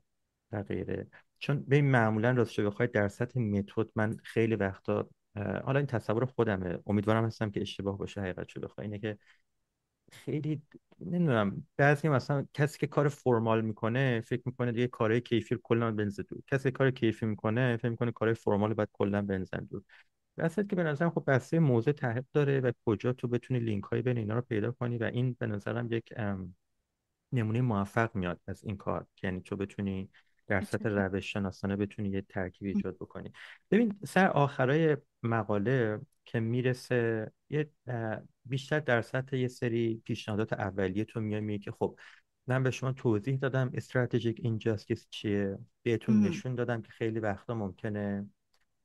و غیره چون به معمولا راستش بخواید در سطح متد من خیلی وقتا حالا این تصور خودمه امیدوارم هستم که اشتباه باشه حقیقت شده اینه که خیلی نمیدونم بعضی مثلا کسی که کار فرمال میکنه فکر میکنه دیگه کارهای کیفی رو کلا بنزه دور کسی که کار کیفی میکنه فکر میکنه کارهای فرمال بعد باید کلا بنزن دور بسید که به نظرم خب بسته موضع تحقیق داره و کجا تو بتونی لینک های بین اینا رو پیدا کنی و این به نظرم یک نمونه موفق میاد از این کار یعنی تو بتونی در سطح روش شناسانه بتونی یه ترکیب ایجاد بکنی ببین سر آخرای مقاله که میرسه یه بیشتر در سطح یه سری پیشنهادات اولیه تو میای میگه که خب من به شما توضیح دادم استراتژیک اینجاستیس چیه بهتون نشون دادم که خیلی وقتا ممکنه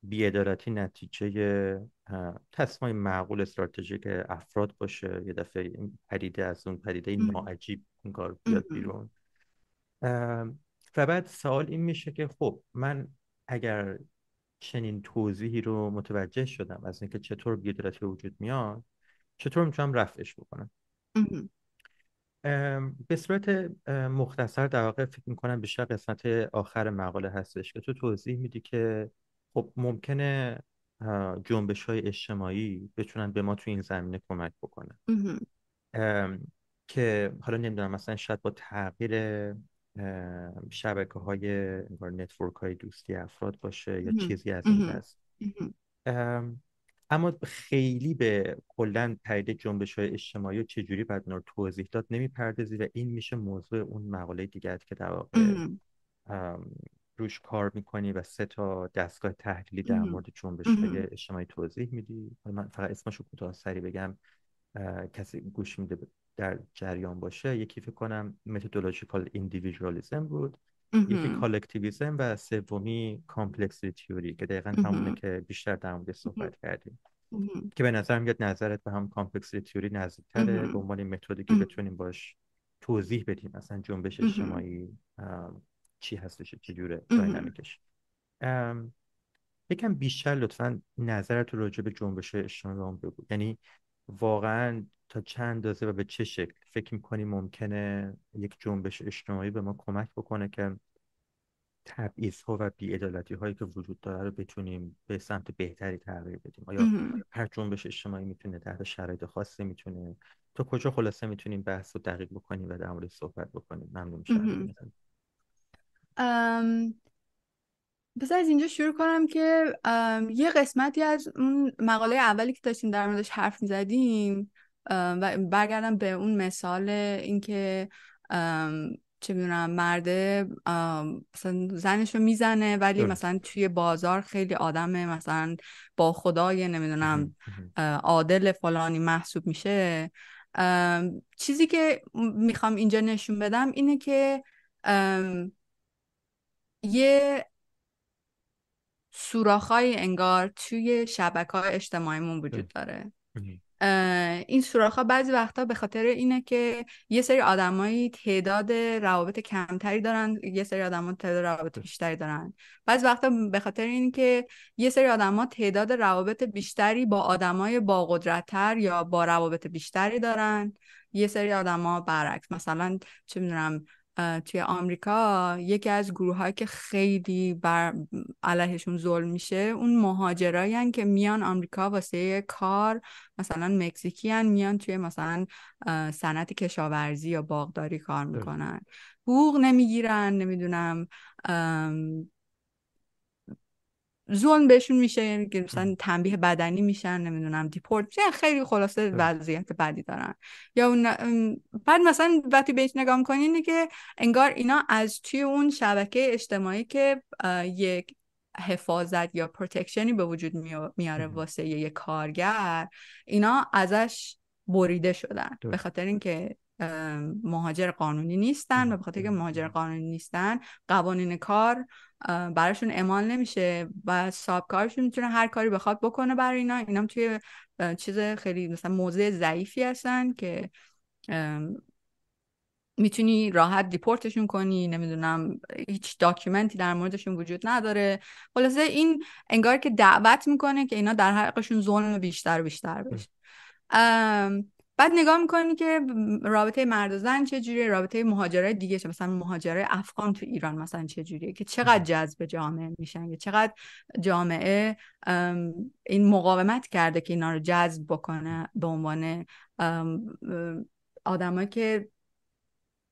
بیادارتی نتیجه تصمیم معقول استراتژیک افراد باشه یه دفعه پریده از اون پریده ناعجیب این کار بیاد بیرون و بعد سوال این میشه که خب من اگر چنین توضیحی رو متوجه شدم از اینکه چطور بیدرتی وجود میاد چطور میتونم رفعش بکنم به صورت مختصر در واقع فکر میکنم بیشتر قسمت آخر مقاله هستش که تو توضیح میدی که خب ممکنه جنبش های اجتماعی بتونن به ما تو این زمینه کمک بکنن که حالا نمیدونم مثلا شاید با تغییر شبکه های نتورک های دوستی افراد باشه یا چیزی از این دست اما خیلی به کلا پرده جنبش های اجتماعی و چجوری باید رو توضیح داد نمیپردازی و این میشه موضوع اون مقاله دیگر که در واقع روش کار میکنی و سه تا دستگاه تحلیلی در مورد جنبش های اجتماعی توضیح میدی من فقط اسمشو کوتاه سری بگم کسی گوش میده در جریان باشه یکی فکر کنم متدولوژیکال اندیویژوالیسم بود یکی کالکتیویزم و سومی کامپلکس تیوری که دقیقا همونه که بیشتر در مورد صحبت کردیم که به نظر میاد نظرت به هم کامپلکس تیوری نزدیکتره به عنوان متدی که بتونیم باش توضیح بدیم اصلا جنبش اجتماعی چی هستش چجوره داینامیکش یکم بیشتر لطفا نظرت راجع به جنبش اجتماعی بگو یعنی واقعا تا چند اندازه و به چه شکل فکر میکنی ممکنه یک جنبش اجتماعی به ما کمک بکنه که تبعیض ها و بیعدالتی هایی که وجود داره رو بتونیم به سمت بهتری تغییر بدیم آیا هر جنبش اجتماعی میتونه تحت شرایط خاصی میتونه تا کجا خلاصه میتونیم بحث رو دقیق بکنیم و در مورد صحبت بکنیم ممنون پس از اینجا شروع کنم که یه قسمتی از اون مقاله اولی که داشتیم در موردش حرف میزدیم و برگردم به اون مثال اینکه چه میدونم مرده مثلا زنش رو میزنه ولی مثلا توی بازار خیلی آدم مثلا با خدای نمیدونم عادل فلانی محسوب میشه چیزی که میخوام اینجا نشون بدم اینه که یه سوراخهایی انگار توی شبکه های اجتماعیمون وجود داره این سوراخ بعضی وقتا به خاطر اینه که یه سری آدمایی تعداد روابط کمتری دارن یه سری ها تعداد روابط خب. بیشتری دارن بعضی وقتا به خاطر که یه سری ها تعداد روابط بیشتری با آدمای با قدرتتر یا با روابط بیشتری دارن یه سری آدما برعکس مثلا چه میدونم توی آمریکا یکی از گروه که خیلی بر علیهشون ظلم میشه اون مهاجرایی که میان آمریکا واسه کار مثلا مکزیکیان میان توی مثلا صنعت کشاورزی یا باغداری کار میکنن حقوق نمیگیرن نمیدونم ظلم بهشون میشه یعنی مثلا تنبیه بدنی میشن نمیدونم دیپورت میشن خیلی خلاصه وضعیت بدی دارن یا اون بعد مثلا وقتی بهش نگاه کنین که انگار اینا از توی اون شبکه اجتماعی که یک حفاظت یا پروتکشنی به وجود میاره واسه یه کارگر اینا ازش بریده شدن به خاطر اینکه مهاجر قانونی نیستن و به خاطر اینکه مهاجر قانونی نیستن قوانین کار براشون اعمال نمیشه و سابکارشون کارشون میتونه هر کاری بخواد بکنه برای اینا اینا توی چیز خیلی مثلا موضع ضعیفی هستن که میتونی راحت دیپورتشون کنی نمیدونم هیچ داکیومنتی در موردشون وجود نداره خلاصه این انگار که دعوت میکنه که اینا در حقشون ظلم بیشتر بیشتر بشه بعد نگاه میکنی که رابطه مرد و زن چجوریه رابطه مهاجرای دیگه چه مثلا مهاجرای افغان تو ایران مثلا چجوریه که چقدر جذب جامعه میشن که چقدر جامعه این مقاومت کرده که اینا رو جذب بکنه به عنوان آدمایی که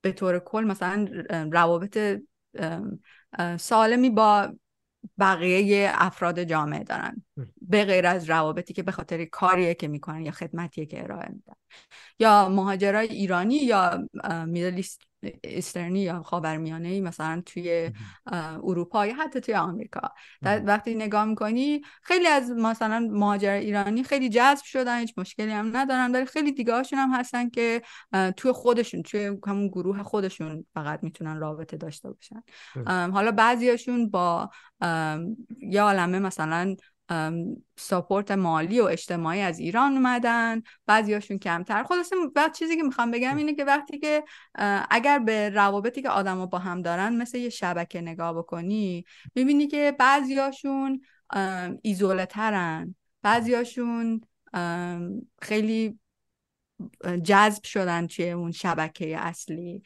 به طور کل مثلا روابط سالمی با بقیه افراد جامعه دارن به غیر از روابطی که به خاطر کاریه که میکنن یا خدمتیه که ارائه میدن یا مهاجرای ایرانی یا میدل استرنی یا خاورمیانه ای مثلا توی اروپا یا حتی توی آمریکا وقتی نگاه میکنی خیلی از مثلا مهاجر ایرانی خیلی جذب شدن هیچ مشکلی هم ندارن ولی خیلی دیگه هاشون هم هستن که توی خودشون توی همون گروه خودشون فقط میتونن رابطه داشته باشن حالا بعضیاشون با یا عالمه مثلا ساپورت مالی و اجتماعی از ایران اومدن بعضیاشون کمتر خلاصه بعد چیزی که میخوام بگم اینه که وقتی که اگر به روابطی که آدما با هم دارن مثل یه شبکه نگاه بکنی میبینی که بعضیاشون ایزوله ترن بعضیاشون خیلی جذب شدن توی اون شبکه اصلی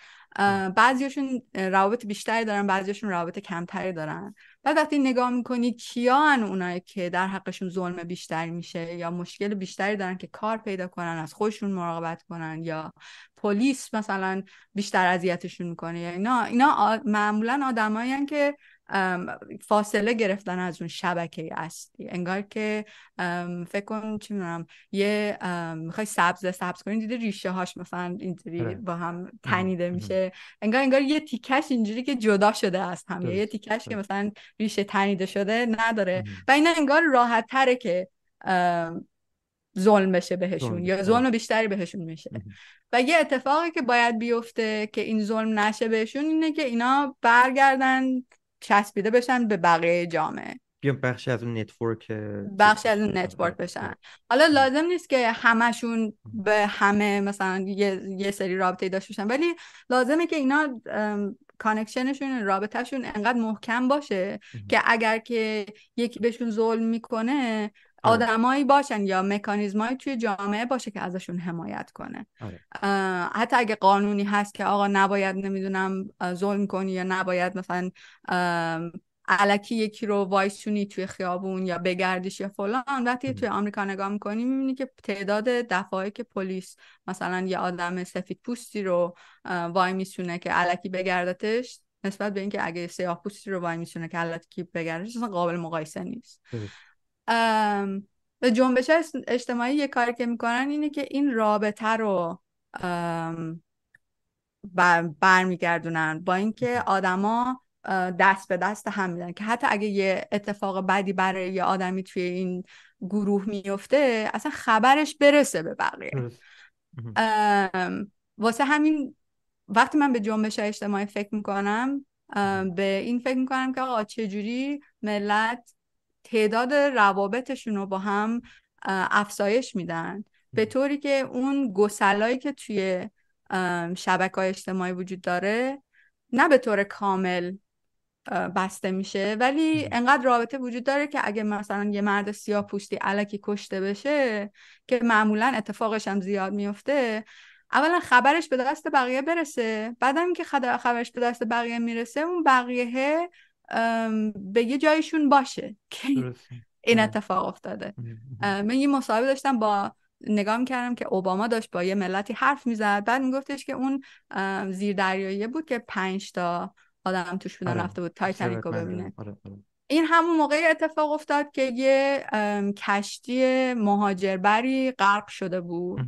بعضیاشون روابط بیشتری دارن بعضیاشون روابط کمتری دارن بعد وقتی نگاه میکنی کیان اونایی که در حقشون ظلم بیشتری میشه یا مشکل بیشتری دارن که کار پیدا کنن از خودشون مراقبت کنن یا پلیس مثلا بیشتر اذیتشون میکنه یا اینا اینا آ... معمولا آدمایی که فاصله گرفتن از اون شبکه اصلی انگار که فکر کن چی میدونم یه میخوای سبز سبز کنی دیده ریشه هاش مثلا اینطوری آره. با هم تنیده میشه انگار انگار یه تیکش اینجوری که جدا شده از هم یه تیکش که مثلا ریشه تنیده شده نداره و اینا انگار راحت تره که ظلم بشه بهشون یا ظلم بیشتری بهشون میشه و یه اتفاقی که باید بیفته که این ظلم نشه بهشون اینه که اینا برگردن چسبیده بشن به بقیه جامعه بیان بخشی از اون نتورک بخشی از اون نتورک بشن حالا لازم نیست که همشون به همه مثلا یه, یه سری رابطه داشته باشن ولی لازمه که اینا کانکشنشون رابطهشون انقدر محکم باشه که اگر که یکی بهشون ظلم میکنه آدمایی باشن یا مکانیزمایی توی جامعه باشه که ازشون حمایت کنه آره. حتی اگه قانونی هست که آقا نباید نمیدونم ظلم کنی یا نباید مثلا علکی یکی رو وایسونی توی خیابون یا بگردیش یا فلان وقتی توی آمریکا نگاه میکنی میبینی که تعداد دفاعی که پلیس مثلا یه آدم سفید پوستی رو وای میسونه که علکی بگردتش نسبت به اینکه اگه سیاه پوستی رو وای میسونه که علکی بگردتش قابل مقایسه نیست به جنبش اجتماعی یه کاری که میکنن اینه که این رابطه رو برمیگردونن با اینکه آدما دست به دست هم میدن که حتی اگه یه اتفاق بدی برای یه آدمی توی این گروه میفته اصلا خبرش برسه به بقیه واسه همین وقتی من به جنبش اجتماعی فکر میکنم به این فکر میکنم که آقا چجوری ملت تعداد روابطشون رو با هم افزایش میدن به طوری که اون گسلایی که توی شبکه های اجتماعی وجود داره نه به طور کامل بسته میشه ولی انقدر رابطه وجود داره که اگه مثلا یه مرد سیاه پوستی علکی کشته بشه که معمولا اتفاقش هم زیاد میفته اولا خبرش به دست بقیه برسه بعدم که خبرش به دست بقیه میرسه اون بقیه به یه جایشون باشه که این اتفاق افتاده من یه مصاحبه داشتم با نگاه کردم که اوباما داشت با یه ملتی حرف میزد بعد میگفتش که اون زیر بود که پنج تا آدم توش بودن آره. رفته بود تایتانیک رو ببینه آره، آره. این همون موقعی اتفاق افتاد که یه کشتی مهاجربری غرق شده بود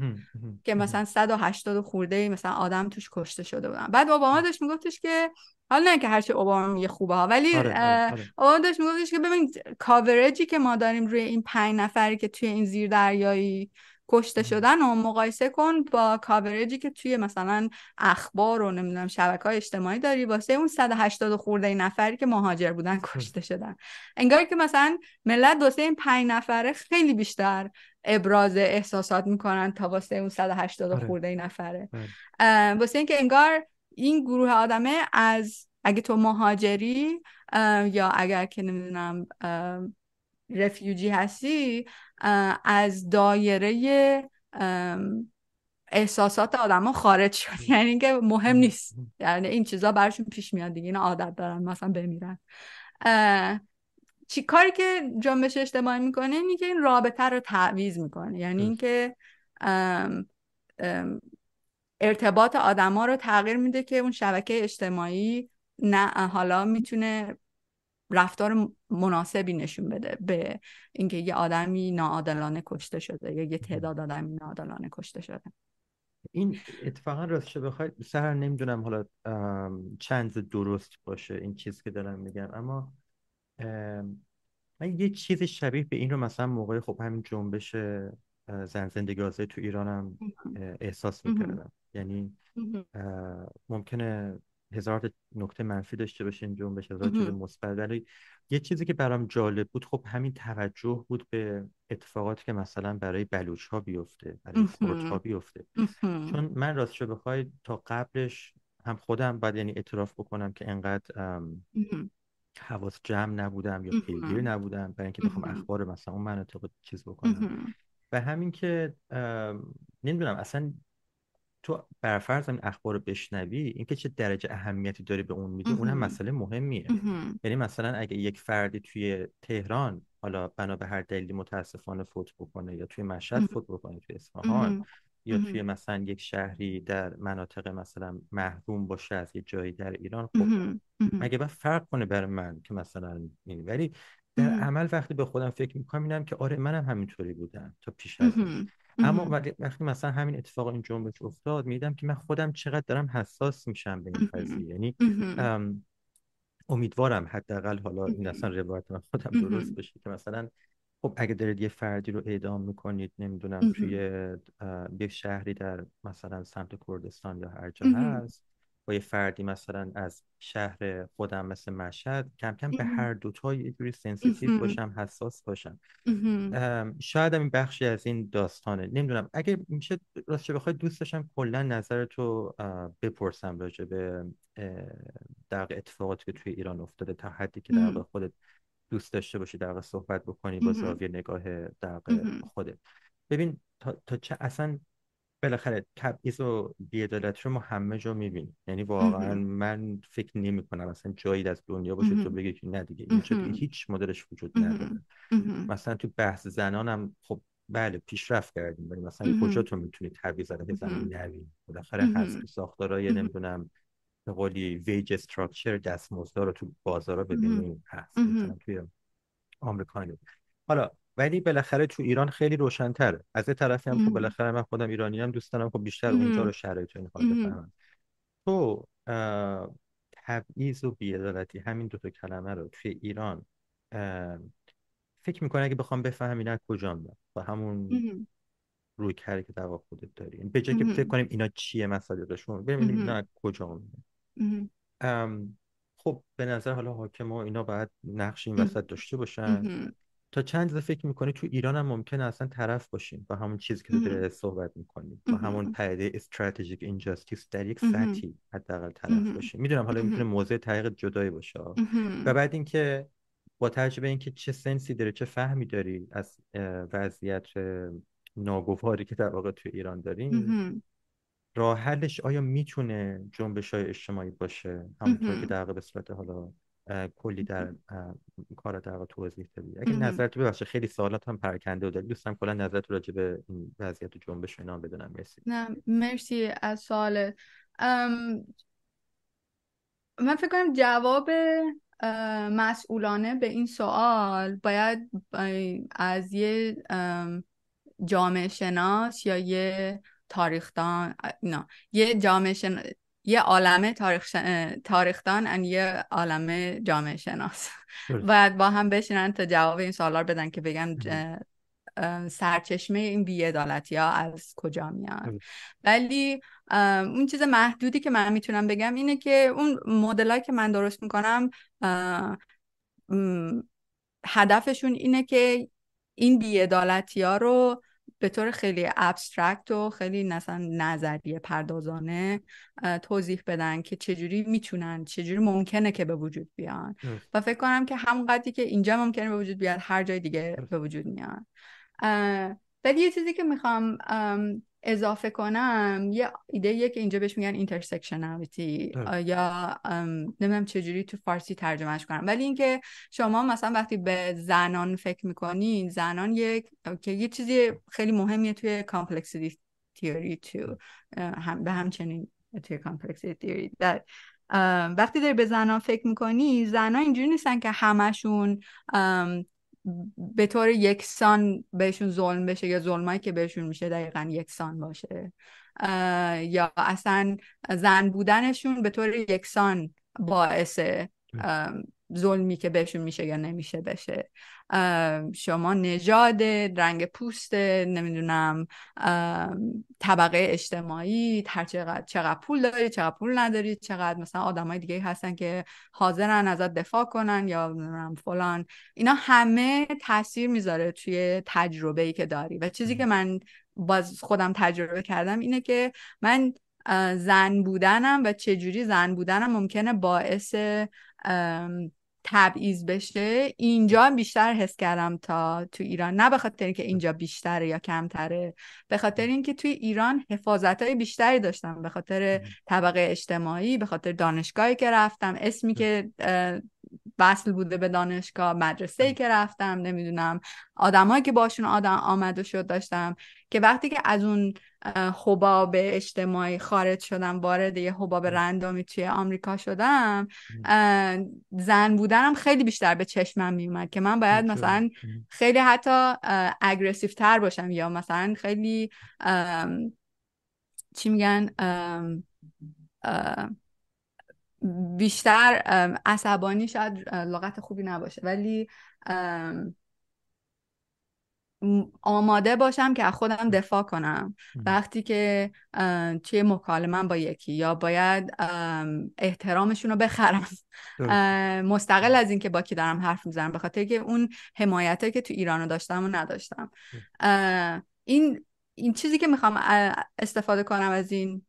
که مثلا 180 خورده مثلا آدم توش کشته شده بودن بعد اوباما داشت میگفتش که حالا نه که هرچی اوباما میگه خوبه ها ولی آره،, آره،, آره. اوباما داشت میگفتش که ببین کاورجی که ما داریم روی این پنج نفری که توی این زیر دریایی کشته شدن و مقایسه کن با کاورجی که توی مثلا اخبار و نمیدونم شبکه های اجتماعی داری واسه اون 180 خورده نفری که مهاجر بودن کشته شدن انگار که مثلا ملت واسه این 5 نفره خیلی بیشتر ابراز احساسات میکنن تا واسه اون 180 آره. خورده نفره آره. واسه اینکه انگار این گروه آدمه از اگه تو مهاجری یا اگر که نمیدونم رفیوجی هستی از دایره احساسات آدما خارج شد یعنی اینکه مهم نیست یعنی این چیزا برشون پیش میاد دیگه اینا عادت دارن مثلا بمیرن چی کاری که جنبش اجتماعی میکنه اینه که این رابطه رو تعویض میکنه یعنی اینکه ارتباط آدما رو تغییر میده که اون شبکه اجتماعی نه حالا میتونه رفتار مناسبی نشون بده به اینکه یه آدمی ناعادلانه کشته شده یا یه تعداد آدمی ناعادلانه کشته شده این اتفاقا راستش بخواید سر نمیدونم حالا چند درست باشه این چیز که دارم میگم اما من یه چیز شبیه به این رو مثلا موقع خب همین جنبش زن زندگی آزادی تو ایرانم احساس میکردم یعنی ممکنه هزار نکته منفی داشته باشین جنبش هزار چیز مثبت ولی یه چیزی که برام جالب بود خب همین توجه بود به اتفاقاتی که مثلا برای بلوچ ها بیفته برای کرد ها بیفته چون من راستش بخوای تا قبلش هم خودم باید یعنی اعتراف بکنم که انقدر حواس جمع نبودم یا پیگیر نبودم برای اینکه بخوام اخبار مثلا اون مناطق چیز بکنم و همین که نمیدونم اصلا تو برفرض این اخبار رو بشنوی اینکه چه درجه اهمیتی داری به اون میدی اونم مسئله مهمیه یعنی مثلا اگه یک فردی توی تهران حالا بنا به هر دلیلی متاسفانه فوت بکنه یا توی مشهد فوت بکنه توی اصفهان یا توی مثلا یک شهری در مناطق مثلا محروم باشه از یه جایی در ایران خب مگه باید فرق کنه بر من که مثلا این ولی در عمل وقتی به خودم فکر میکنم اینم که آره منم همینطوری بودم تا پیش از اما وقتی مثلا همین اتفاق این جنبش افتاد میدم که من خودم چقدر دارم حساس میشم به این قضیه یعنی امیدوارم حداقل حالا این اصلا روایت من خودم درست بشه که مثلا خب اگه دارید یه فردی رو اعدام میکنید نمیدونم توی یه شهری در مثلا سمت کردستان یا هر جا هست های فردی مثلا از شهر خودم مثل مشهد کم کم به هر دوتا یه جوری باشم حساس باشم شاید این بخشی از این داستانه نمیدونم اگه میشه چه بخوای دوست داشتم کلا نظر تو بپرسم راجع به در اتفاقاتی که توی ایران افتاده تا حدی که در خودت دوست داشته باشی در صحبت بکنی با زاویه نگاه در خودت ببین تا, تا چه اصلا بالاخره تبعیض و بیعدالتی رو ما همه جا میبینیم یعنی واقعا من فکر نمی کنم اصلا جایی از دنیا باشه تو بگی که نه دیگه هیچ مدلش وجود نداره مثلا تو بحث زنان هم خب بله پیشرفت کردیم ولی مثلا کجا تو میتونی تبعیض به زنان نبینی بالاخره هست ساختارهای نمیدونم به قولی ویج استراکچر رو تو بازارا ببینیم هست توی آمریکا حالا ولی بالاخره تو ایران خیلی روشنتره از یه طرفی هم خب بالاخره من خودم ایرانی هم دوست دارم خب بیشتر اونجا رو شرایط این حال بفهمم تو تبعیض و بیعدالتی همین دوتا کلمه رو توی ایران فکر میکنه اگه بخوام بفهم اینا میاد با همون روی کاری که دوا خودت داری یعنی به جای که فکر کنیم اینا چیه رو ببینیم اینا کجا خب به نظر حالا حاکم اینا باید نقش این وسط داشته باشن تا چند روز فکر میکنی تو ایران هم ممکنه اصلا طرف باشیم با همون چیزی که تو صحبت میکنیم با همون پدیده استراتژیک اینجاستیس در یک سطحی حداقل طرف باشیم میدونم حالا میتونه موضع طریق جدایی باشه و بعد اینکه با تجربه اینکه چه سنسی داره چه فهمی داری از وضعیت ناگواری که در واقع تو ایران داریم راه حلش آیا میتونه جنبش های اجتماعی باشه همونطور که در به صورت حالا کلی در کار در توضیح بدی اگه نظرت باشه خیلی سوالات هم پرکنده بود دوستم کلا نظرت راجع به این وضعیت جنبش اینا بدونم مرسی نه مرسی از سوال من فکر کنم جواب مسئولانه به این سوال باید از یه جامعه شناس یا یه تاریخدان نه یه جامعه شناس یه عالمه تاریخ شن... تاریخدان ان یه عالمه جامعه شناس و با هم بشینن تا جواب این سوالا رو بدن که بگم سرچشمه این بیعدالتی ها از کجا میان ولی اون چیز محدودی که من میتونم بگم اینه که اون مدلایی که من درست میکنم هدفشون اینه که این بیعدالتی ها رو به طور خیلی ابسترکت و خیلی مثلا نظریه پردازانه توضیح بدن که چجوری میتونن چجوری ممکنه که به وجود بیان و فکر کنم که همونقدری که اینجا ممکنه به وجود بیاد هر جای دیگه به وجود میان... ولی یه چیزی که میخوام اضافه کنم یه ایده یه که اینجا بهش میگن اینترسکشنالیتی یا نمیدونم چجوری تو فارسی ترجمهش کنم ولی اینکه شما مثلا وقتی به زنان فکر میکنین زنان یک که یه چیزی خیلی مهمیه توی کامپلکسیتی تیوری تو هم به همچنین توی کامپلکسیتی تیوری وقتی داری به زنان فکر میکنی زنان اینجوری نیستن که همشون به طور یکسان بهشون ظلم بشه یا ظلمایی که بهشون میشه دقیقا یکسان باشه یا اصلا زن بودنشون به طور یکسان باعث ظلمی که بهشون میشه یا نمیشه بشه شما نژاد رنگ پوست نمیدونم طبقه اجتماعی هر چقدر پول داری چقدر پول نداری چقدر مثلا آدمای دیگه هستن که حاضرن ازت دفاع کنن یا فلان اینا همه تاثیر میذاره توی تجربه ای که داری و چیزی که من باز خودم تجربه کردم اینه که من زن بودنم و چجوری زن بودنم ممکنه باعث تبعیض بشه اینجا بیشتر حس کردم تا تو ایران نه بخاطر اینکه اینجا بیشتره یا کمتره به خاطر اینکه توی ایران حفاظت های بیشتری داشتم به خاطر طبقه اجتماعی به خاطر دانشگاهی که رفتم اسمی که وصل بوده به دانشگاه مدرسه ای که رفتم نمیدونم آدمایی که باشون آدم آمد و شد داشتم که وقتی که از اون حباب اجتماعی خارج شدم وارد یه حباب رندامی توی آمریکا شدم زن بودنم خیلی بیشتر به چشمم میومد که من باید مثلا خیلی حتی اگریسیف تر باشم یا مثلا خیلی چی میگن بیشتر عصبانی شاید لغت خوبی نباشه ولی آماده باشم که از خودم دفاع کنم وقتی که چه مکالمه با یکی یا باید احترامشون رو بخرم مستقل از اینکه با کی دارم حرف میزنم به خاطر که اون حمایته که تو ایران داشتم و نداشتم این این چیزی که میخوام استفاده کنم از این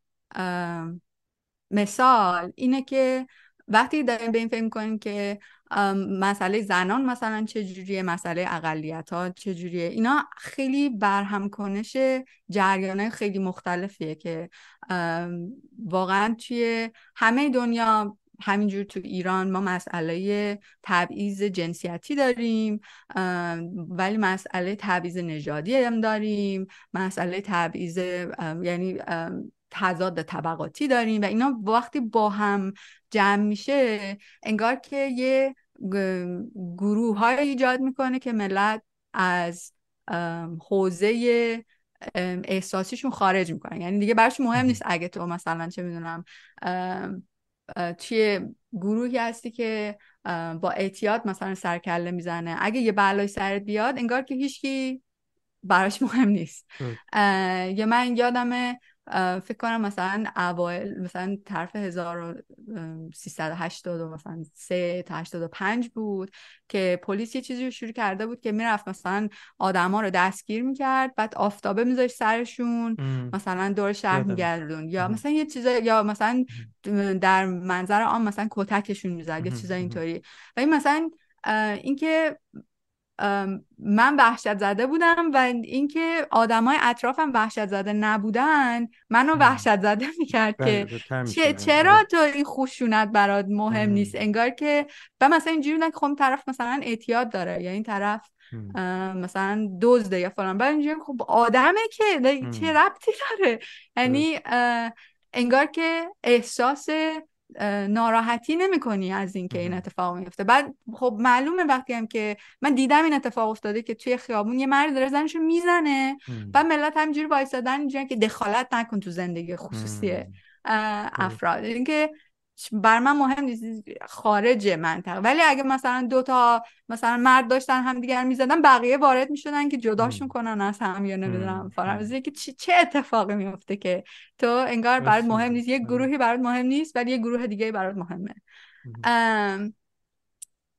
مثال اینه که وقتی داریم به این فکر میکنیم که مسئله زنان مثلا جوریه مسئله اقلیت ها جوریه، اینا خیلی برهم کنش جریان خیلی مختلفیه که واقعا توی همه دنیا همینجور تو ایران ما مسئله تبعیض جنسیتی داریم ولی مسئله تبعیض نژادی هم داریم مسئله تبعیض یعنی تضاد طبقاتی داریم و اینا وقتی با هم جمع میشه انگار که یه گروه های ایجاد میکنه که ملت از حوزه احساسیشون خارج میکنن یعنی دیگه براش مهم نیست اگه تو مثلا چه میدونم توی گروهی هستی که با اعتیاد مثلا سرکله میزنه اگه یه بلای سرت بیاد انگار که هیچکی براش مهم نیست یا من یادم فکر کنم مثلا اوایل مثلا طرف 1380 و مثلا 3 بود که پلیس یه چیزی رو شروع کرده بود که میرفت مثلا آدما رو دستگیر میکرد بعد آفتابه میذاشت سرشون مثلا دور شهر میگردون یا مثلا یه چیزا یا مثلا در منظر آن مثلا کتکشون میزد یه چیزا اینطوری و این مثلا اینکه من وحشت زده بودم و اینکه آدمای اطرافم وحشت زده نبودن منو وحشت زده میکرد که بله، چرا تو این خشونت برات مهم نیست انگار که و مثلا اینجوری بودن که خب طرف مثلا اعتیاد داره یا این طرف مثلا دزده یا فلان بعد اینجوری خب آدمه که چه ربطی داره یعنی انگار که احساس ناراحتی نمی کنی از اینکه این اتفاق میفته بعد خب معلومه وقتی هم که من دیدم این اتفاق افتاده که توی خیابون یه مرد داره زنشو میزنه و ملت همجوری وایسادن اینجوری که دخالت نکن تو زندگی خصوصی خب. افراد اینکه بر من مهم نیست خارج منطقه ولی اگه مثلا دو تا مثلا مرد داشتن همدیگر میزدن بقیه وارد میشدن که جداشون کنن از هم یا نمیدونم فراموزی که چه اتفاقی میفته که تو انگار برات مهم نیست یه آره. گروهی برات مهم نیست ولی یه گروه دیگه برات مهمه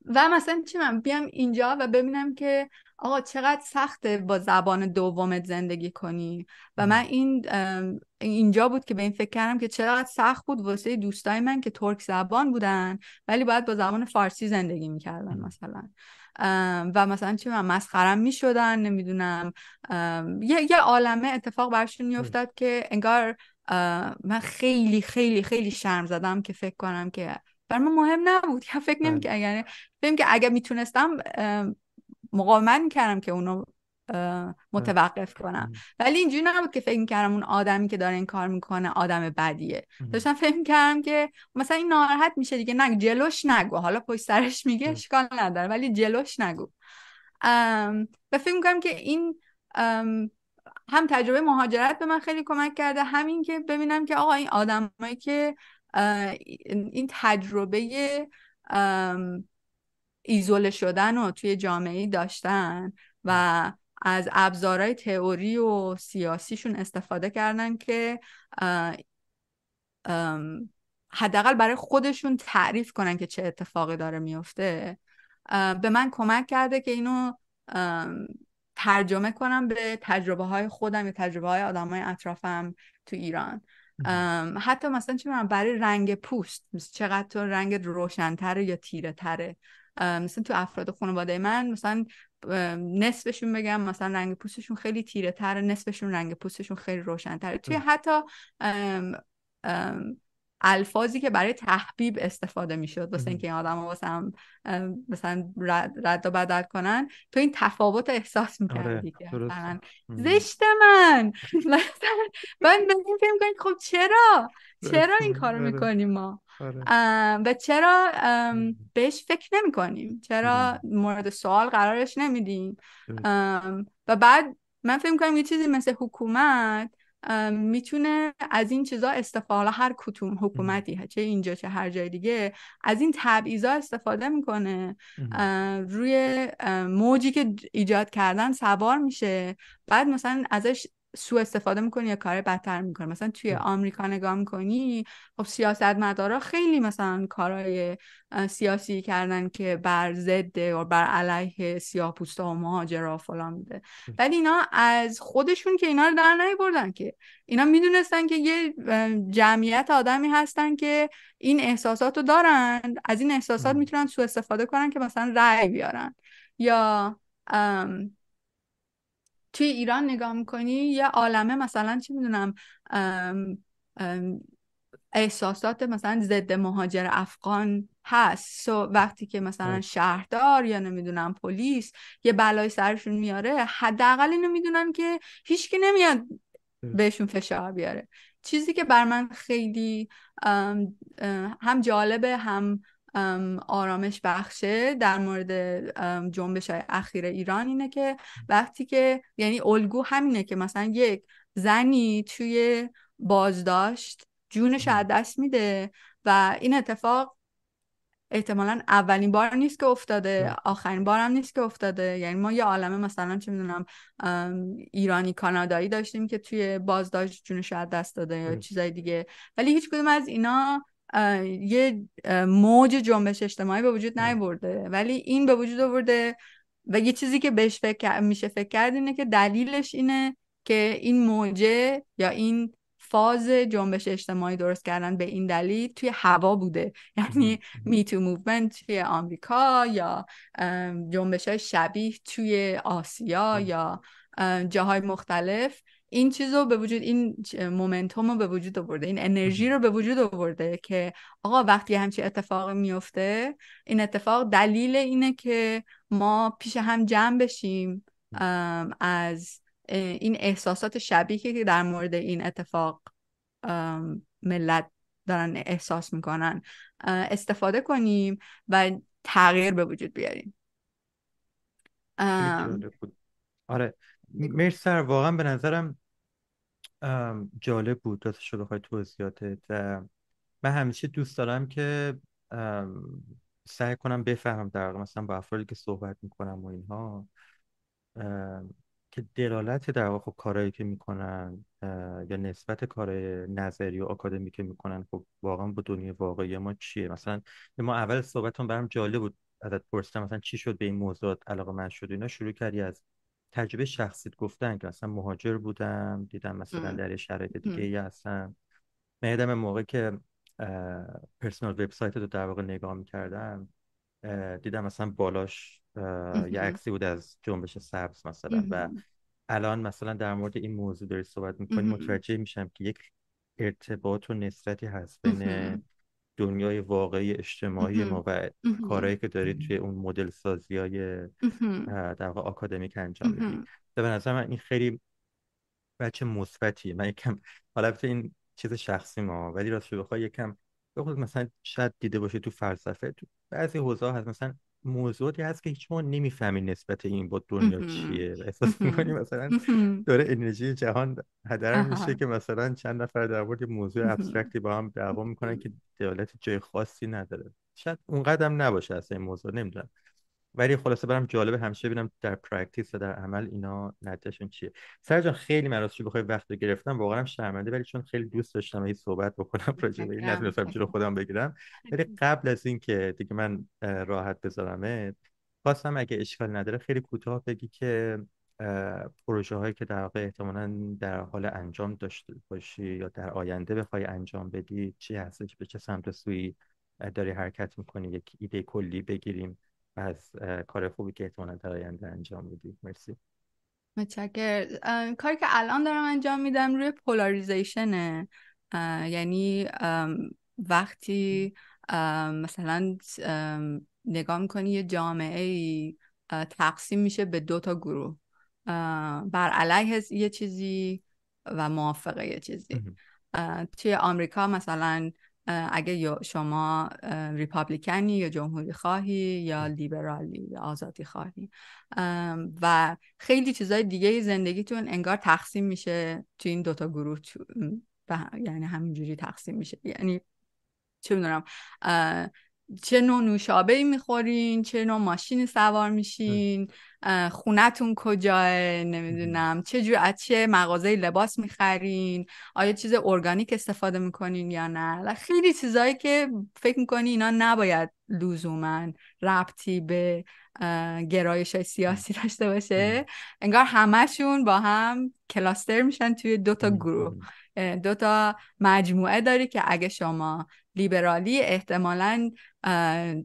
و مثلا چی من بیام اینجا و ببینم که آقا چقدر سخته با زبان دومت زندگی کنی و من این اینجا بود که به این فکر کردم که چقدر سخت بود واسه دوستای من که ترک زبان بودن ولی باید با زبان فارسی زندگی میکردن مثلا و مثلا چی من مسخرم میشدن نمیدونم یه عالمه اتفاق برشون میافتاد که انگار من خیلی خیلی خیلی شرم زدم که فکر کنم که برای من مهم نبود یا فکر نمی بله. یعنی که اگر که اگر میتونستم مقاومت میکردم که اونو آره. متوقف کنم ولی اینجوری نبود که فکر کردم اون آدمی که داره این کار میکنه آدم بدیه داشتم فکر کردم که مثلا این ناراحت میشه دیگه نگو جلوش نگو حالا پشت سرش میگه اشکال نداره ولی جلوش نگو و فکر میکنم که این هم تجربه مهاجرت به من خیلی کمک کرده همین که ببینم که آقا این آدمایی که این تجربه ایزوله شدن رو توی جامعه داشتن و از ابزارهای تئوری و سیاسیشون استفاده کردن که حداقل برای خودشون تعریف کنن که چه اتفاقی داره میفته به من کمک کرده که اینو ترجمه کنم به تجربه های خودم یا تجربه های آدم های اطرافم تو ایران حتی مثلا چه برای رنگ پوست چقدر رنگ رنگت روشنتره یا تیره تره مثلا تو افراد خانواده من مثلا نصفشون بگم مثلا رنگ پوستشون خیلی تیره تر نصفشون رنگ پوستشون خیلی روشن تر توی حتی ام، الفاظی که برای تحبیب استفاده میشد واسه اینکه این آدم ها مثلا رد, و بدل کنن تو این تفاوت احساس میکردی آره، زشت من من فکر خب چرا چرا این کارو آره. میکنیم ما آره. و چرا بهش فکر نمی کنیم چرا مورد سوال قرارش نمیدیم و بعد من فکر کنم یه چیزی مثل حکومت میتونه از این چیزا استفاده هر کتوم حکومتی چه اینجا چه هر جای دیگه از این تبعیضا استفاده میکنه روی موجی که ایجاد کردن سوار میشه بعد مثلا ازش سو استفاده میکنی یا کار بدتر میکنی مثلا توی آمریکا نگاه میکنی خب سیاست مدارا خیلی مثلا کارهای سیاسی کردن که بر ضد و بر علیه سیاه‌پوستا و مهاجرا فلان میده ولی اینا از خودشون که اینا رو در بردن که اینا میدونستن که یه جمعیت آدمی هستن که این احساسات رو دارن از این احساسات میتونن سو استفاده کنن که مثلا رأی بیارن یا توی ایران نگاه میکنی یه عالمه مثلا چی میدونم احساسات مثلا ضد مهاجر افغان هست سو وقتی که مثلا شهردار یا نمیدونم پلیس یه بلای سرشون میاره حداقل اینو میدونن که هیچکی نمیاد بهشون فشار بیاره چیزی که بر من خیلی هم جالبه هم آرامش بخشه در مورد جنبش های اخیر ایران اینه که وقتی که یعنی الگو همینه که مثلا یک زنی توی بازداشت جونش از دست میده و این اتفاق احتمالا اولین بار نیست که افتاده آخرین بارم نیست که افتاده یعنی ما یه عالمه مثلا چه میدونم ایرانی کانادایی داشتیم که توی بازداشت جونش از دست داده یا چیزای دیگه ولی هیچ کدوم از اینا یه موج جنبش اجتماعی به وجود نیورده ولی این به وجود آورده و یه چیزی که بهش فکر میشه فکر کرد اینه که دلیلش اینه که این موجه یا این فاز جنبش اجتماعی درست کردن به این دلیل توی هوا بوده یعنی میتو موومنت توی آمریکا یا جنبش های شبیه توی آسیا یا جاهای مختلف این چیز رو به وجود این مومنتوم رو به وجود آورده این انرژی رو به وجود آورده که آقا وقتی همچی اتفاق میفته این اتفاق دلیل اینه که ما پیش هم جمع بشیم از این احساسات شبیه که در مورد این اتفاق ملت دارن احساس میکنن استفاده کنیم و تغییر به وجود بیاریم آره مرسر واقعا به نظرم جالب بود راستش رو بخوای توضیحاتت من همیشه دوست دارم که سعی کنم بفهمم در واقع مثلا با افرادی که صحبت میکنم و اینها که دلالت در واقع خب کارهایی که میکنن یا نسبت کار نظری و آکادمی که میکنن خب واقعا با دنیای واقعی ما چیه مثلا ما اول صحبتون برام جالب بود ازت پرسیدم مثلا چی شد به این موضوعات علاقه من شد اینا شروع کردی از تجربه شخصیت گفتن که اصلا مهاجر بودم دیدم مثلا در شرایط دیگه ای هستم من یادم موقع که پرسنال وبسایت رو در واقع نگاه میکردم دیدم مثلا بالاش یه عکسی بود از جنبش سبز مثلا و الان مثلا در مورد این موضوع داری صحبت میکنی متوجه میشم که یک ارتباط و نصرتی هست بین دنیای واقعی اجتماعی ما و کارهایی که دارید توی اون مدل سازی های در واقع آکادمیک انجام میدید به نظر من این خیلی بچه مثبتی من یکم حالا این چیز شخصی ما ولی راستش بخوای یکم بخود مثلا شاید دیده باشه تو فلسفه تو بعضی حوزه هست مثلا موضوعاتی هست که هیچ ما نمیفهمیم نسبت این با دنیا چیه احساس میکنیم مثلا داره انرژی جهان هدر میشه که مثلا چند نفر در مورد موضوع ابسترکتی با هم دعوا میکنن که دولت جای خاصی نداره شاید اونقدر هم نباشه اصلا این موضوع نمیدونم ولی خلاصه برام جالبه همیشه ببینم در پرکتیس و در عمل اینا نتیجهشون چیه سر جان خیلی مراسم بخوای وقت گرفتم واقعا هم شرمنده ولی چون خیلی دوست داشتم این صحبت بکنم راجع به این خودم بگیرم ولی قبل از اینکه دیگه من راحت بذارمت خواستم اگه اشکال نداره خیلی کوتاه بگی که پروژه هایی که در واقع احتمالا در حال انجام داشته باشی یا در آینده بخوای انجام بدی چی هستش به چه سمت سویی داری حرکت میکنی یک ایده کلی بگیریم از کار خوبی که احتمالا در آینده انجام میدی مرسی کاری که الان دارم انجام میدم روی پولاریزیشنه یعنی وقتی مثلا نگاه میکنی یه جامعه ای تقسیم میشه به دو تا گروه بر علیه یه چیزی و موافقه یه چیزی توی آمریکا مثلا اگه شما ریپابلیکنی یا جمهوری خواهی یا لیبرالی یا آزادی خواهی و خیلی چیزای دیگه زندگیتون انگار تقسیم میشه تو این دوتا گروه یعنی همینجوری تقسیم میشه یعنی چه میدونم چه نوع نوشابه میخورین چه نوع ماشین سوار میشین خونتون کجاه نمیدونم چه جور از چه مغازه لباس میخرین آیا چیز ارگانیک استفاده میکنین یا نه خیلی چیزایی که فکر میکنی اینا نباید لزوما ربطی به گرایش های سیاسی داشته باشه انگار همهشون با هم کلاستر میشن توی دوتا گروه دو تا مجموعه داری که اگه شما لیبرالی احتمالا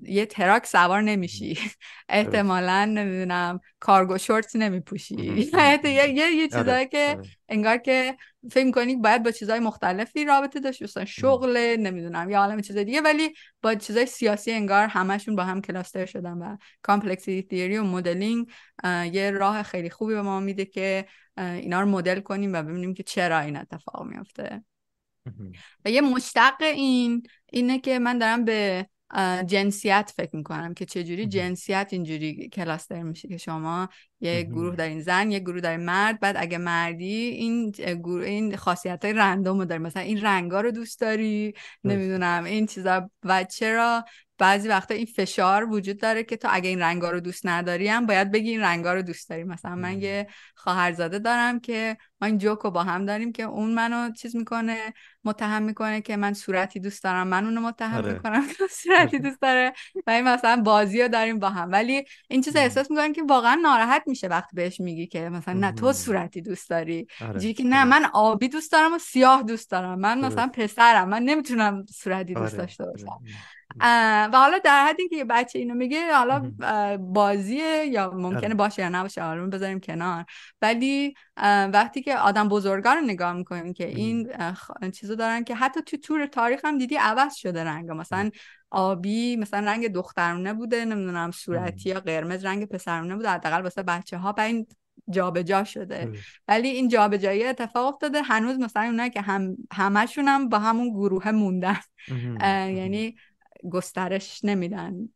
یه تراک سوار نمیشی احتمالا نمیدونم کارگو شورت نمیپوشی یه یه آره، چیزایی که آره. انگار که فکر کنی باید با چیزهای مختلفی رابطه داشت مثلا شغل نمیدونم یا عالم چیز دیگه ولی با چیزهای سیاسی انگار همشون با هم کلاستر شدن و کامپلکسیتی تیوری و مدلینگ یه راه خیلی خوبی به ما میده که اینا رو مدل کنیم و ببینیم که چرا این اتفاق میافته و یه مشتق این اینه که من دارم به جنسیت فکر میکنم که چجوری جنسیت اینجوری کلاستر میشه که شما یه گروه دارین زن یه گروه دارین مرد بعد اگه مردی این گروه این خاصیت های رندوم رو داری مثلا این رنگا رو دوست داری نمیدونم این چیزا و چرا بعضی وقتا این فشار وجود داره که تو اگه این رنگا رو دوست نداری هم باید بگی این رنگا رو دوست داری مثلا من یه خواهرزاده دارم که ما این جوک رو با هم داریم که اون منو چیز میکنه متهم میکنه که من صورتی دوست دارم من اونو متهم آره. میکنم که صورتی دوست داره و این مثلا بازی رو داریم با هم ولی این چیز احساس میکنم که واقعا ناراحت میشه وقتی بهش میگی که مثلا نه تو صورتی دوست داری آره. که نه آره. من آبی دوست دارم و سیاه دوست دارم من مثلا پسرم من نمیتونم صورتی دوست آره، داشته آره. باشم و حالا در حدی اینکه بچه اینو میگه حالا بازیه یا ممکنه آره. باشه یا نباشه حالا بذاریم کنار ولی وقتی که آدم بزرگا رو نگاه میکنیم که این چیزو دارن که حتی تو تور تاریخ هم دیدی عوض شده رنگ مثلا آبی مثلا رنگ دخترونه بوده نمیدونم صورتی یا قرمز رنگ پسرونه بوده حداقل واسه بچه ها این جابجا شده ولی این جابجایی اتفاق افتاده هنوز مثلا اونایی که هم هم با همون گروه موندن یعنی گسترش نمیدن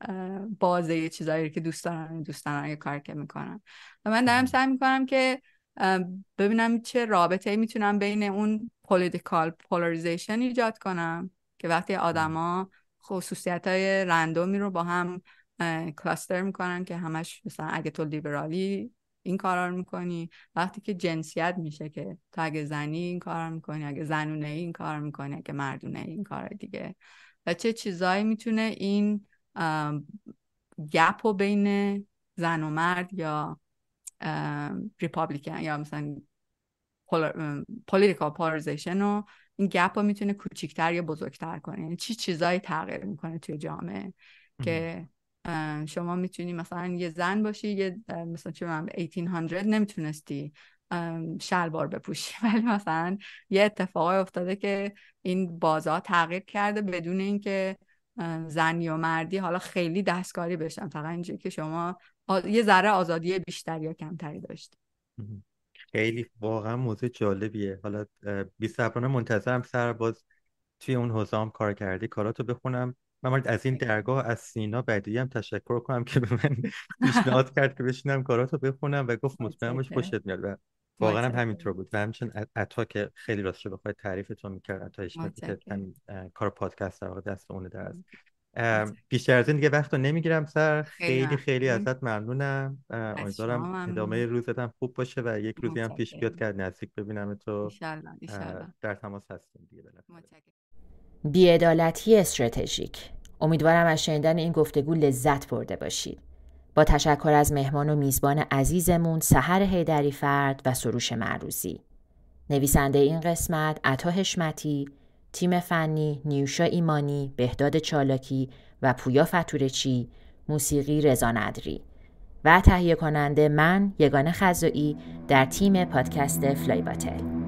بازه یه چیزایی که دوست دارن دوست دارن یه کار که میکنن و من دارم سعی میکنم که ببینم چه رابطه میتونم بین اون پولیتیکال پولاریزیشن ایجاد کنم که وقتی آدما خصوصیت های رندومی رو با هم کلاستر میکنن که همش مثلا اگه تو لیبرالی این کارا رو میکنی وقتی که جنسیت میشه که تو اگه زنی این کار رو میکنی اگه زنونه این کار میکنی اگه مردونه این کار دیگه و چه چیزایی میتونه این گپ و بین زن و مرد یا ریپابلیکن یا مثلا پولیتیکال پولاریزیشن و این گپ رو میتونه کوچیکتر یا بزرگتر کنه یعنی چی چیزایی تغییر میکنه توی جامعه که شما میتونی مثلا یه زن باشی یه مثلا چه 1800 نمیتونستی شلوار بپوشی ولی مثلا یه اتفاقی افتاده که این بازار تغییر کرده بدون اینکه زنی و مردی حالا خیلی دستکاری بشن فقط اینجوری که شما یه ذره آزادی بیشتر یا کمتری داشت خیلی واقعا موضوع جالبیه حالا بی صبرانه منتظرم سر باز توی اون حوزه کار کردی کاراتو بخونم من از این درگاه از سینا بدی هم تشکر کنم که به من پیشنهاد کرد که بشینم کاراتو بخونم و گفت مطمئن باش خوشت میاد واقعا هم همینطور بود و همچنین اتا که خیلی راستش بخوای تعریفتون میکرد عطا که هم کار پادکست در واقع دست اونه درست بیشتر از این دیگه وقت رو نمیگیرم سر خیلی خیلی ازت ممنونم امیدوارم ادامه روزت هم خوب باشه و یک روزی هم پیش بیاد که نزدیک ببینم تو در تماس هستیم دیگه استراتژیک امیدوارم از شنیدن این گفتگو لذت برده باشید با تشکر از مهمان و میزبان عزیزمون سحر هیدری فرد و سروش معروزی. نویسنده این قسمت عطا حشمتی، تیم فنی نیوشا ایمانی، بهداد چالاکی و پویا فتورچی، موسیقی رضا ندری و تهیه کننده من یگانه خزایی در تیم پادکست فلای باتل.